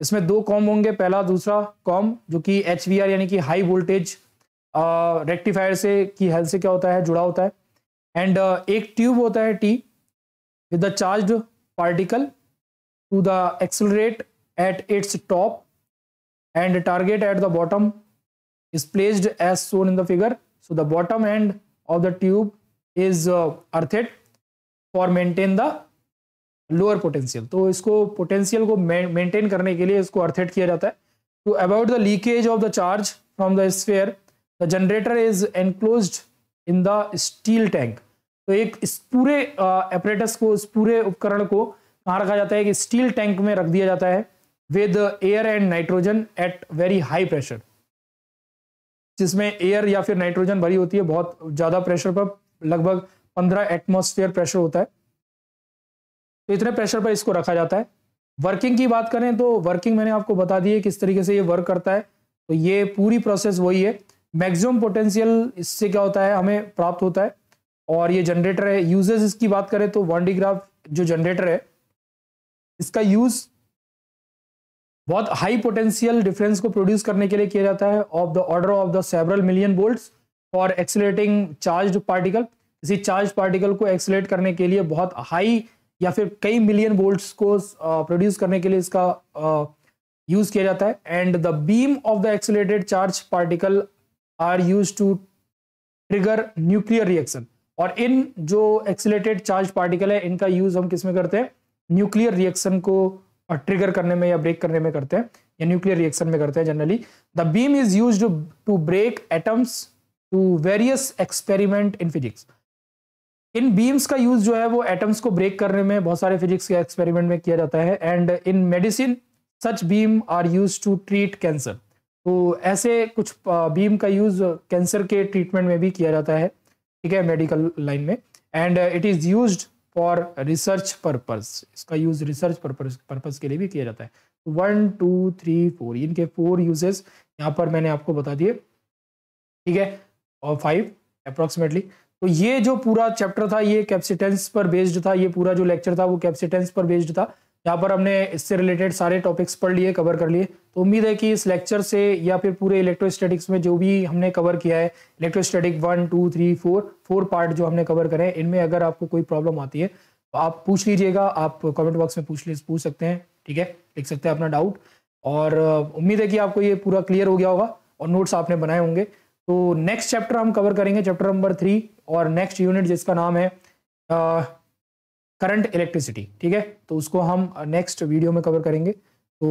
इसमें दो कॉम होंगे पहला दूसरा कॉम जो कि एच यानी कि हाई वोल्टेज रेक्टिफायर से की हेल्प से क्या होता है जुड़ा होता है एंड uh, एक ट्यूब होता है T with the charge particle to the accelerate at its top and target at the bottom is placed as shown in the figure so the bottom end of the tube is earthed for maintain the lower potential तो इसको पोटेंशियल को मेंटेन करने के लिए इसको अर्थेड किया जाता है to about the leakage of the charge from the sphere the generator is enclose in the steel tank तो एक इस पूरे अपरेटस uh, को इस पूरे उपकरण को कहाँ रखा जाता है कि स्टील टैंक में रख दिया जाता है with air and nitrogen at very high pressure जिसमें एयर या फिर नाइट्रोजन भरी होती है बहुत ज़्यादा प्रेशर पर लगभग 15 एटमोस्फियर प्रेशर होता है तो इतने प्रेशर पर इसको रखा जाता है वर्किंग की बात करें तो वर्किंग मैंने आपको बता दी है किस तरीके से ये वर्क करता है तो ये पूरी प्रोसेस वही है मैक्सिमम पोटेंशियल इससे क्या होता है हमें प्राप्त होता है और ये जनरेटर है यूजेस इसकी बात करें तो वनडीग्राफ जो जनरेटर है इसका यूज बहुत हाई पोटेंशियल डिफरेंस को प्रोड्यूस करने के लिए किया जाता है of the order of the several million volts for accelerating charge particle इसी चार्ज पार्टिकल को एक्सेलेट करने के लिए बहुत हाई या फिर कई मिलियन बोल्ट को प्रोड्यूस करने के लिए इसका यूज किया जाता है and the beam of the accelerated charge particle are use to trigger nuclear reaction और इन जो एक्सिलेटेड चार्ज पार्टिकल है इनका यूज हम किसमें करते हैं न्यूक्लियर रिएक्शन को ट्रिगर करने में या ब्रेक करने में करते हैं या न्यूक्लियर रिएक्शन में करते हैं generally the beam is use to break atoms to various experiment in physics इन बीम्स का यूज जो है वो एटम्स को ब्रेक करने में बहुत सारे फिजिक्स के एक्सपेरिमेंट में किया जाता है and in medicine such beam are use to treat cancer तो ऐसे कुछ बीम का यूज कैंसर के ट्रीटमेंट में भी किया जाता है ठीक है मेडिकल लाइन में and it is use for research purpose इसका यूज रिसर्च पर्पस के लिए भी किया जाता है वन टू थ्री फोर इनके फोर यूजेस यहाँ पर मैंने आपको बता दिए ठीक है और फाइव अप्रोक्सीमेटली तो ये जो पूरा चैप्टर था ये कैप्सिटेंस पर बेस्ड था ये पूरा जो लेक्चर था वो कैप्सिटेंस पर बेस्ड था यहाँ पर हमने इससे रिलेटेड सारे टॉपिक्स पढ़ लिए कवर कर लिए तो उम्मीद है कि इस लेक्चर से या फिर पूरे इलेक्ट्रोस्टैटिक्स में जो भी हमने कवर किया है electrostatic one two three four four part जो हमने कवर करें इनमें अगर आपको कोई प्रॉब्लम आती है तो आप पूछ लीजिएगा आप कमेंट बॉक्स में पूछ पूछ सकते हैं ठीक है लिख सकते हैं अपना डाउट और उम्मीद है कि आपको ये पूरा क्लियर हो गया होगा और नोट्स आपने बनाए होंगे तो नेक्स्ट चैप्टर हम कवर करेंगे चैप्टर नंबर थ्री और नेक्स्ट यूनिट जिसका नाम है करंट इलेक्ट्रिसिटी ठीक है तो उसको हम नेक्स्ट वीडियो में कवर करेंगे तो